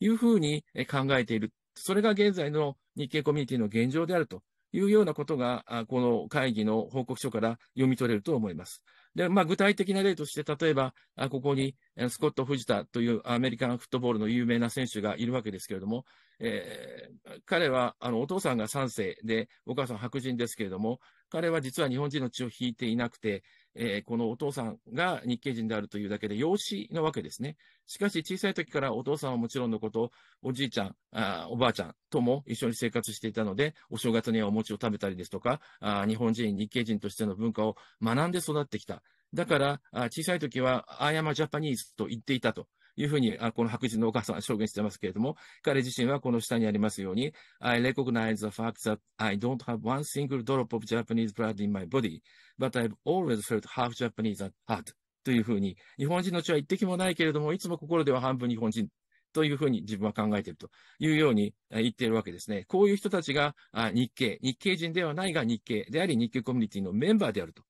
いうふうに考えている。それが現在の日系コミュニティの現状であるというようなことが、この会議の報告書から読み取れると思います。で、まあ、具体的な例として、例えば、ここにスコット・藤田というアメリカンフットボールの有名な選手がいるわけですけれども、えー、彼はあのお父さんが3世で、お母さん白人ですけれども、彼は実は日本人の血を引いていなくて、えー、このお父さんが日系人であるというだけで養子なわけですね。しかし小さい時からお父さんはもちろんのこと、おじいちゃん、あおばあちゃんとも一緒に生活していたので、お正月にはお餅を食べたりですとか、あ日本人、日系人としての文化を学んで育ってきた。だから、小さい時は、アイアマジャパニーズと言っていたと。というふうに、この白人のお母さんは証言してますけれども、彼自身はこの下にありますように、I recognize the fact that I don't have one single drop of Japanese blood in my body, but I've always felt half Japanese at heart. というふうに、日本人の血は一滴もないけれども、いつも心では半分日本人というふうに自分は考えているというように言っているわけですね。こういう人たちが日系、日系人ではないが日系であり、日系コミュニティのメンバーであると。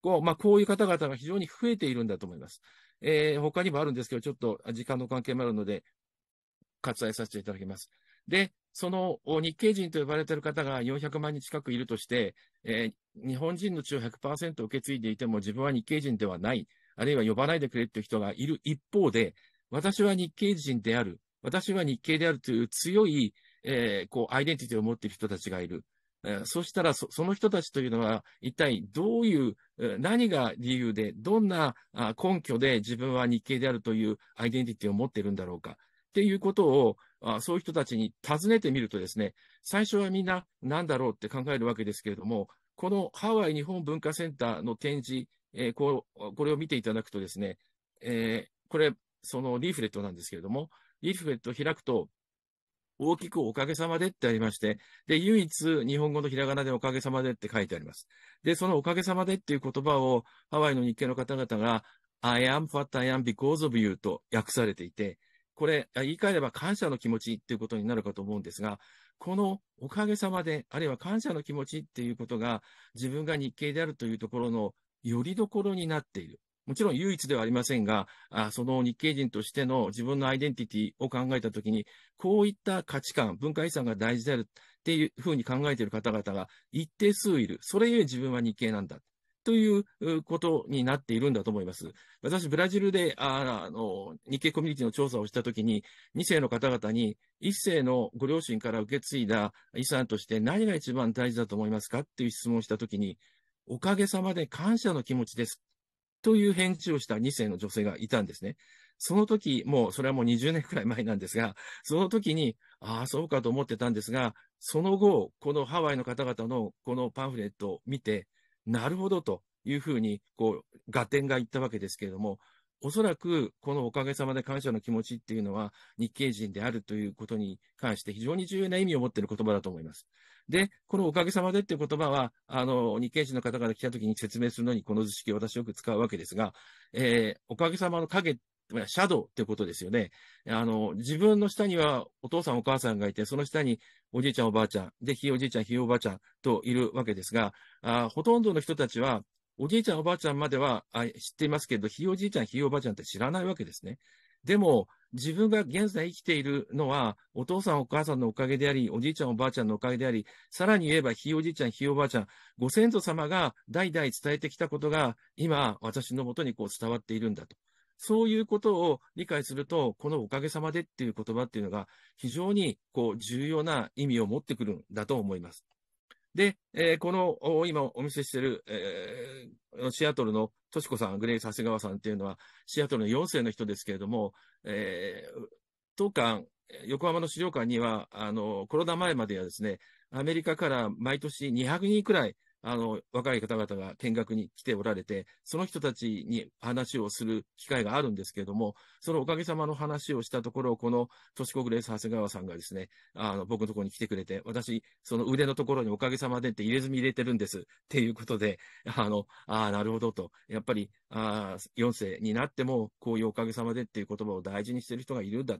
こうまあ、こういう方々が非常に増えているんだと思います。えー、他にもあるんですけど、ちょっと時間の関係もあるので、割愛させていただきます。で、その日系人と呼ばれている方が400万人近くいるとして、えー、日本人の血を100%受け継いでいても自分は日系人ではない、あるいは呼ばないでくれという人がいる一方で、私は日系人である、私は日系であるという強い、えー、こう、アイデンティティを持っている人たちがいる。そしたらそ、その人たちというのは、一体どういう、何が理由で、どんな根拠で自分は日系であるというアイデンティティを持っているんだろうか、っていうことを、あそういう人たちに尋ねてみるとですね、最初はみんな何だろうって考えるわけですけれども、このハワイ日本文化センターの展示、えー、ここれを見ていただくとですね、えー、これ、そのリーフレットなんですけれども、リーフレットを開くと、大きくおかげさまでってありまして、で、唯一日本語のひらがなでおかげさまでって書いてあります。で、そのおかげさまでっていう言葉をハワイの日系の方々が I am what I am because of you と訳されていて、これ、言い換えれば感謝の気持ちっていうことになるかと思うんですが、このおかげさまで、あるいは感謝の気持ちっていうことが自分が日系であるというところのよりどころになっている。もちろん唯一ではありませんが、あその日系人としての自分のアイデンティティを考えたときに、こういった価値観、文化遺産が大事であるっていうふうに考えている方々が一定数いる。それゆえ自分は日系なんだ。ということになっているんだと思います。私、ブラジルでああの日系コミュニティの調査をしたときに、2世の方々に、1世のご両親から受け継いだ遺産として何が一番大事だと思いますかっていう質問をしたときに、おかげさまで感謝の気持ちですという返事をした2世の女性がいたんですね。その時、もう、それはもう20年くらい前なんですが、その時に、ああ、そうかと思ってたんですが、その後、このハワイの方々のこのパンフレットを見て、なるほどというふうに、こう、合点がいったわけですけれども、おそらく、このおかげさまで感謝の気持ちっていうのは、日系人であるということに関して非常に重要な意味を持っている言葉だと思います。で、このおかげさまでっていう言葉は、あの、日系人の方から来た時に説明するのに、この図式を私よく使うわけですが、えー、おかげさまの影シャドウってことですよね。あの、自分の下にはお父さんお母さんがいて、その下におじいちゃんおばあちゃん、で、ひいおじいちゃんひいおばあちゃんといるわけですが、あほとんどの人たちは、おじいちゃんおばあちゃんまではあ知っていますけど、ひいおじいちゃんひいおばあちゃんって知らないわけですね。でも、自分が現在生きているのは、お父さんお母さんのおかげであり、おじいちゃんおばあちゃんのおかげであり、さらに言えば、ひいおじいちゃん、ひいおばあちゃん、ご先祖様が代々伝えてきたことが、今、私のもとにこう伝わっているんだと。そういうことを理解すると、このおかげさまでっていう言葉っていうのが、非常にこう重要な意味を持ってくるんだと思います。で、えー、この、今お見せしてる、えー、シアトルのとしこさん、グレイ・長ガワさんっていうのは、シアトルの4世の人ですけれども、えー、当館、横浜の資料館には、あの、コロナ前まではですね、アメリカから毎年200人くらいあの、若い方々が見学に来ておられて、その人たちに話をする機会があるんですけれども、そのおかげさまの話をしたところ、この都市国レー長谷川さんがですね、あの、僕のところに来てくれて、私、その腕のところにおかげさまでって入れ墨入れてるんです。っていうことで、あの、ああ、なるほどと。やっぱり、ああ、4世になっても、こういうおかげさまでっていう言葉を大事にしてる人がいるんだ。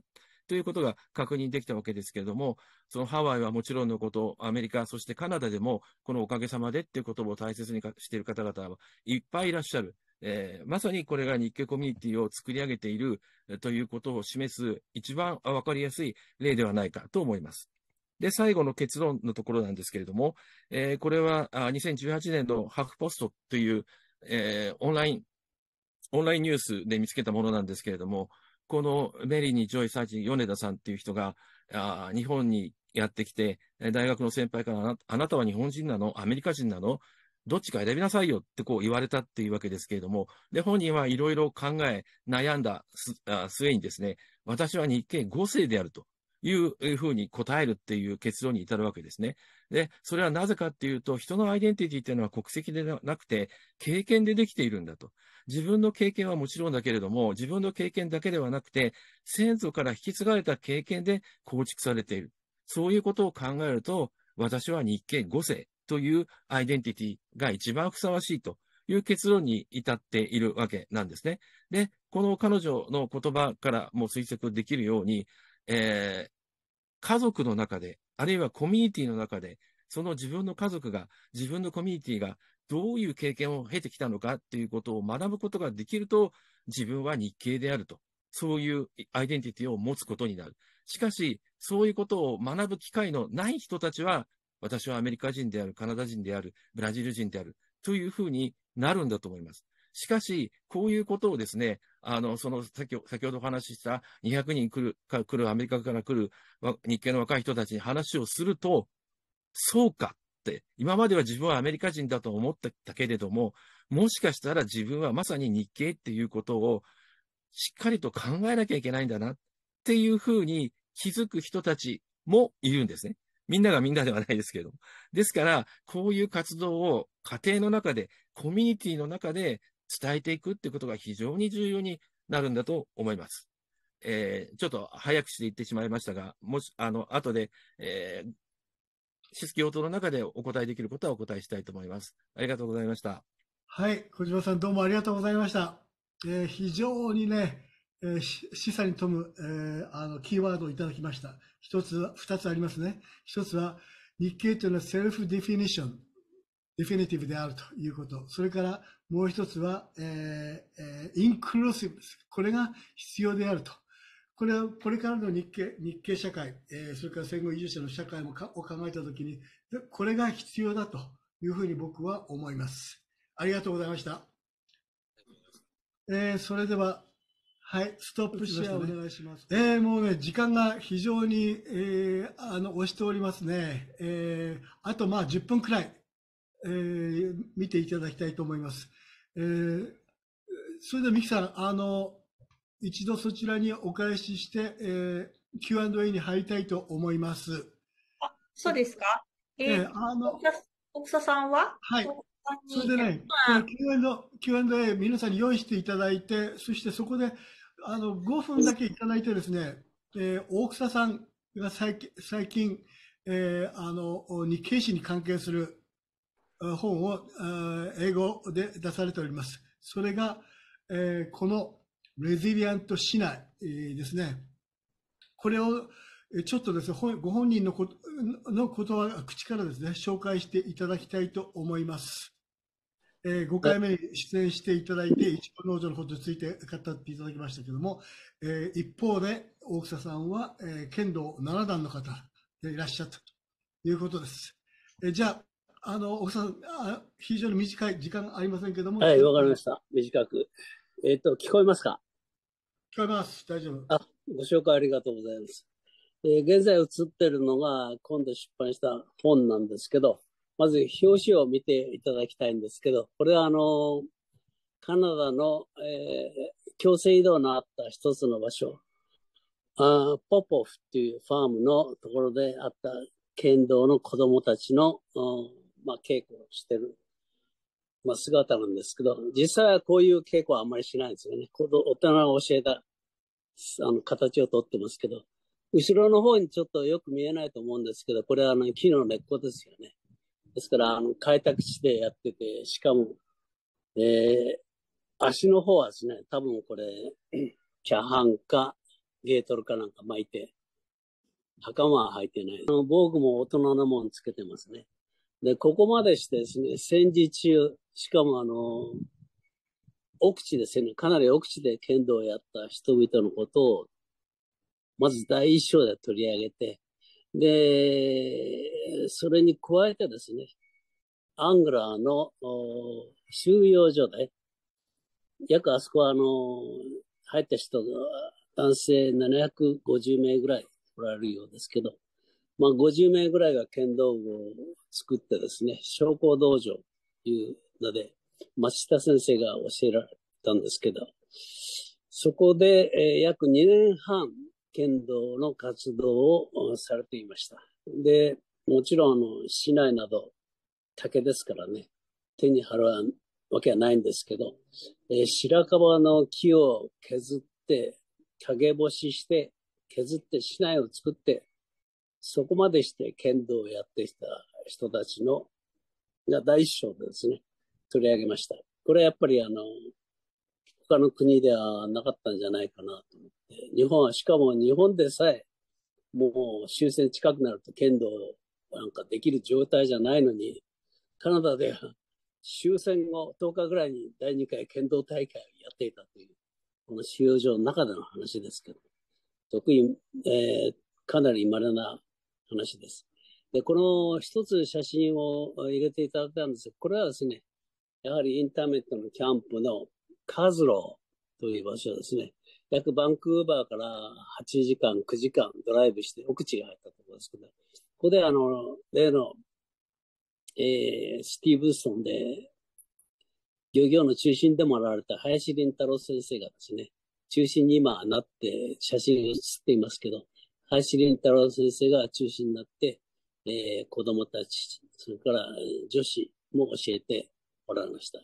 ということが確認できたわけですけれども、そのハワイはもちろんのこと、アメリカ、そしてカナダでも、このおかげさまでっていう言葉を大切にしている方々はいっぱいいらっしゃる。えー、まさにこれが日系コミュニティを作り上げているということを示す一番わかりやすい例ではないかと思います。で、最後の結論のところなんですけれども、えー、これはあ2018年のハフポストという、えー、オンライン、オンラインニュースで見つけたものなんですけれども、このメリーにジョイ・サジ、米田さんっていう人が、あ日本にやってきて、大学の先輩からあなたは日本人なのアメリカ人なのどっちか選びなさいよってこう言われたっていうわけですけれども、で、本人はいろいろ考え、悩んだ末にですね、私は日系5世であると。いうふうに答えるっていう結論に至るわけですね。で、それはなぜかっていうと、人のアイデンティティっていうのは国籍ではなくて、経験でできているんだと。自分の経験はもちろんだけれども、自分の経験だけではなくて、先祖から引き継がれた経験で構築されている。そういうことを考えると、私は日系5世というアイデンティティが一番ふさわしいという結論に至っているわけなんですね。で、この彼女の言葉からも推測できるように、えー、家族の中で、あるいはコミュニティの中で、その自分の家族が、自分のコミュニティがどういう経験を経てきたのかということを学ぶことができると、自分は日系であると。そういうアイデンティティを持つことになる。しかし、そういうことを学ぶ機会のない人たちは、私はアメリカ人である、カナダ人である、ブラジル人である、というふうになるんだと思います。しかし、こういうことをですね、あの、その先、先ほどお話しした200人来る、か来る、アメリカから来る日系の若い人たちに話をすると、そうかって、今までは自分はアメリカ人だと思ってたけれども、もしかしたら自分はまさに日系っていうことをしっかりと考えなきゃいけないんだなっていうふうに気づく人たちもいるんですね。みんながみんなではないですけど。ですから、こういう活動を家庭の中で、コミュニティの中で伝えていくってことが非常に重要になるんだと思います。えー、ちょっと早口で言ってしまいましたが、もし、あの、後で、えー、質疑応答の中でお答えできることはお答えしたいと思います。ありがとうございました。はい、小島さんどうもありがとうございました。えー、非常にね、えー、示唆に富む、えー、あのキーワードをいただきました。一つは、二つありますね。一つは、日経というのはセルフディフィニション。ディフィニティブであるということ。それからもう一つは、えーえー、インクルーシブです。これが必要であると。これは、これからの日系、日系社会、えー、それから戦後移住者の社会もかを考えたときに、これが必要だというふうに僕は思います。ありがとうございました。えー、それでは、はい、ストップシェアお願いします。ま、ね、えー、もうね、時間が非常に、えー、あの、押しておりますね。えー、あとまあ10分くらい。えー、見ていただきたいと思います。えー、それでは三木さん、あの、一度そちらにお返しして、えー、Q&A に入りたいと思います。あ、そうですかえー、えー、あの、奥佐さんははい。それでね、Q&A 皆さんに用意していただいて、そしてそこで、あの、5分だけいただいてですね、えー、大草さんが最近、最近えー、あの、日経史に関係する本を英語で出されております。それが、このレジリアント市内ですね。これをちょっとですね、ご本人のことは口からですね、紹介していただきたいと思います。えー、5回目に出演していただいて、一ち農場のことについて語っていただきましたけども、えー、一方で大草さんは、えー、剣道7段の方でいらっしゃったということです。えー、じゃあ、あの、奥さんあ、非常に短い時間ありませんけども。はい、わかりました。短く。えっ、ー、と、聞こえますか聞こえます。大丈夫。あ、ご紹介ありがとうございます。えー、現在映ってるのが、今度出版した本なんですけど、まず表紙を見ていただきたいんですけど、これはあの、カナダの、えー、強制移動のあった一つの場所、あポポフっていうファームのところであった剣道の子供たちのまあ、稽古をしてる、まあ、姿なんですけど、実際はこういう稽古はあんまりしないんですよね。大人が教えた、あの、形をとってますけど、後ろの方にちょっとよく見えないと思うんですけど、これはあの、木の根っこですよね。ですから、あの、開拓地でやってて、しかも、えー、足の方はですね、多分これ、キャハンか、ゲートルかなんか巻いて、袴は履いてない。防具も大人のもんつけてますね。で、ここまでしてですね、戦時中、しかもあの、奥地ですね、かなり奥地で剣道をやった人々のことを、まず第一章で取り上げて、で、それに加えてですね、アングラーの収容所で、約あそこはあの、入った人が男性750名ぐらいおられるようですけど、まあ、50名ぐらいが剣道部を作ってですね、商工道場というので、町田先生が教えられたんですけど、そこで、えー、約2年半、剣道の活動をされていました。で、もちろん、あの、市内など、竹ですからね、手に貼るわけはないんですけど、えー、白樺の木を削って、影干しして、削って市内を作って、そこまでして剣道をやってきた人たちの、が第一章でですね、取り上げました。これはやっぱりあの、他の国ではなかったんじゃないかなと思って、日本は、しかも日本でさえ、もう終戦近くなると剣道なんかできる状態じゃないのに、カナダでは終戦後10日ぐらいに第2回剣道大会をやっていたという、この収容所の中での話ですけど、特に、えー、かなり稀な話です。で、この一つ写真を入れていただいたんですが、これはですね、やはりインターネットのキャンプのカズローという場所ですね。約バンクーバーから8時間、9時間ドライブして奥地が入ったところですけど、ここであの、例の、えー、シティ・ブーストンで、漁業の中心でもらわれた林林太郎先生がですね、中心に今なって写真を写っていますけど、林林太郎先生が中心になって、えー、子供たち、それから女子も教えておられました。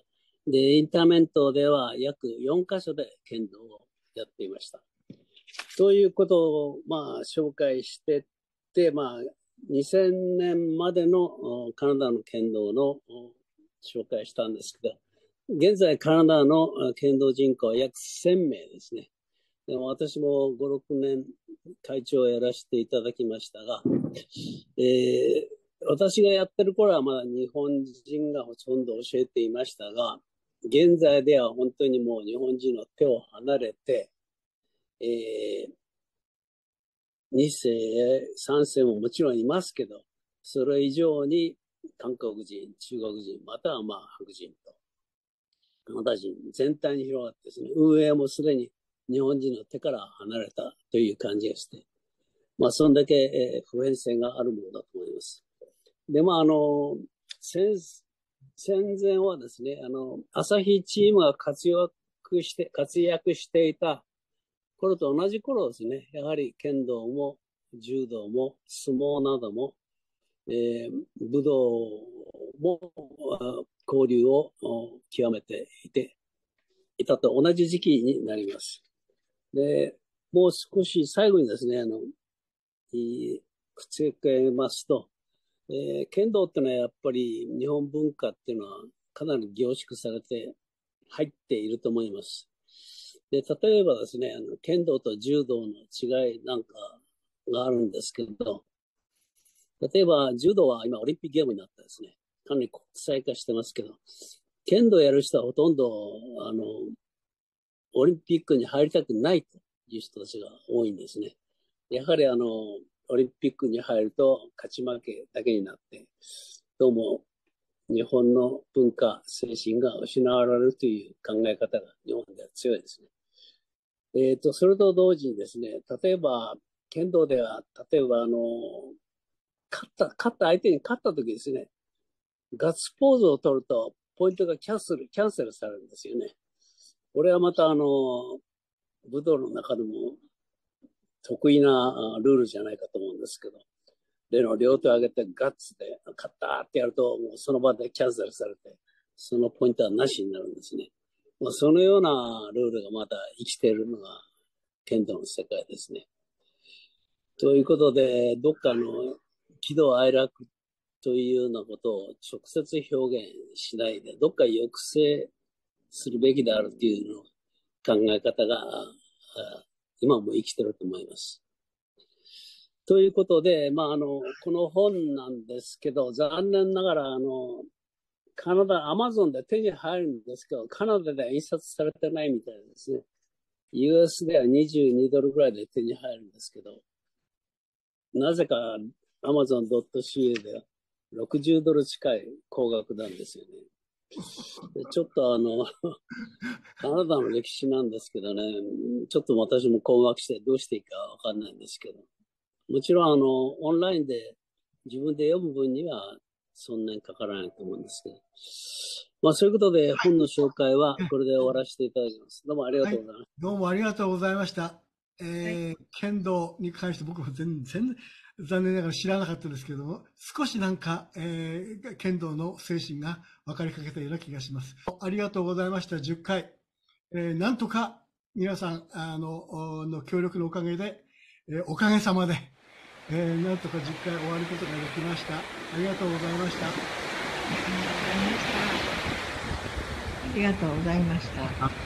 で、インターメントでは約4カ所で剣道をやっていました。ということを、まあ、紹介してって、まあ、2000年までのカナダの剣道の紹介したんですけど、現在カナダの剣道人口は約1000名ですね。でも私も5、6年会長をやらせていただきましたが、えー、私がやってる頃はまだ日本人がほとんど教えていましたが、現在では本当にもう日本人の手を離れて、えー、2世、3世ももちろんいますけど、それ以上に韓国人、中国人、またはまあ白人と、カナダ人全体に広がってですね、運営もすでに日本人の手から離れたという感じがして、まあ、そんだけ、えー、普遍性があるものだと思います。で、まあ、あの、戦、戦前はですね、あの、朝日チームが活躍して、活躍していた頃と同じ頃ですね、やはり剣道も柔道も相撲なども、えー、武道も交流を極めていて、いたと同じ時期になります。で、もう少し最後にですね、あの、い口くつえますと、えー、剣道ってのはやっぱり日本文化っていうのはかなり凝縮されて入っていると思います。で、例えばですね、あの、剣道と柔道の違いなんかがあるんですけど、例えば柔道は今オリンピックゲームになったですね、かなり国際化してますけど、剣道やる人はほとんど、あの、オリンピックに入りたくないという人たちが多いんですね。やはりあの、オリンピックに入ると勝ち負けだけになって、どうも日本の文化、精神が失われるという考え方が日本では強いですね。えっ、ー、と、それと同時にですね、例えば、剣道では、例えばあの、勝った、勝った相手に勝った時ですね、ガッツポーズを取ると、ポイントがキャンセル、キャンセルされるんですよね。これはまたあの、武道の中でも得意なルールじゃないかと思うんですけど、例の両手を上げてガッツで、カッターってやると、もうその場でキャンセルされて、そのポイントはなしになるんですね。まあ、そのようなルールがまだ生きているのが剣道の世界ですね。ということで、どっかの喜怒哀楽というようなことを直接表現しないで、どっか抑制するべきであるというの考え方が、今も生きてると思います。ということで、まあ、あの、この本なんですけど、残念ながら、あの、カナダ、アマゾンで手に入るんですけど、カナダでは印刷されてないみたいですね。US では22ドルぐらいで手に入るんですけど、なぜか amazon.ca では60ドル近い高額なんですよね。ちょっとあの、カナダの歴史なんですけどね、ちょっと私も困惑してどうしていいかわかんないんですけど、もちろんあの、オンラインで自分で読む分にはそんなにかからないと思うんですけど、まあそういうことで本の紹介はこれで終わらせていただきます。どうもありがとうございました。はい、どうもありがとうございました。えー、剣道に関して僕も全然、残念ながら知らなかったですけれども、少しなんか、えー、剣道の精神が分かりかけたような気がします。ありがとうございました。10回。えー、なんとか皆さん、あの、の協力のおかげで、えー、おかげさまで、えー、なんとか10回終わることができました。ありがとうございました。ありがとうございました。ありがとうございました。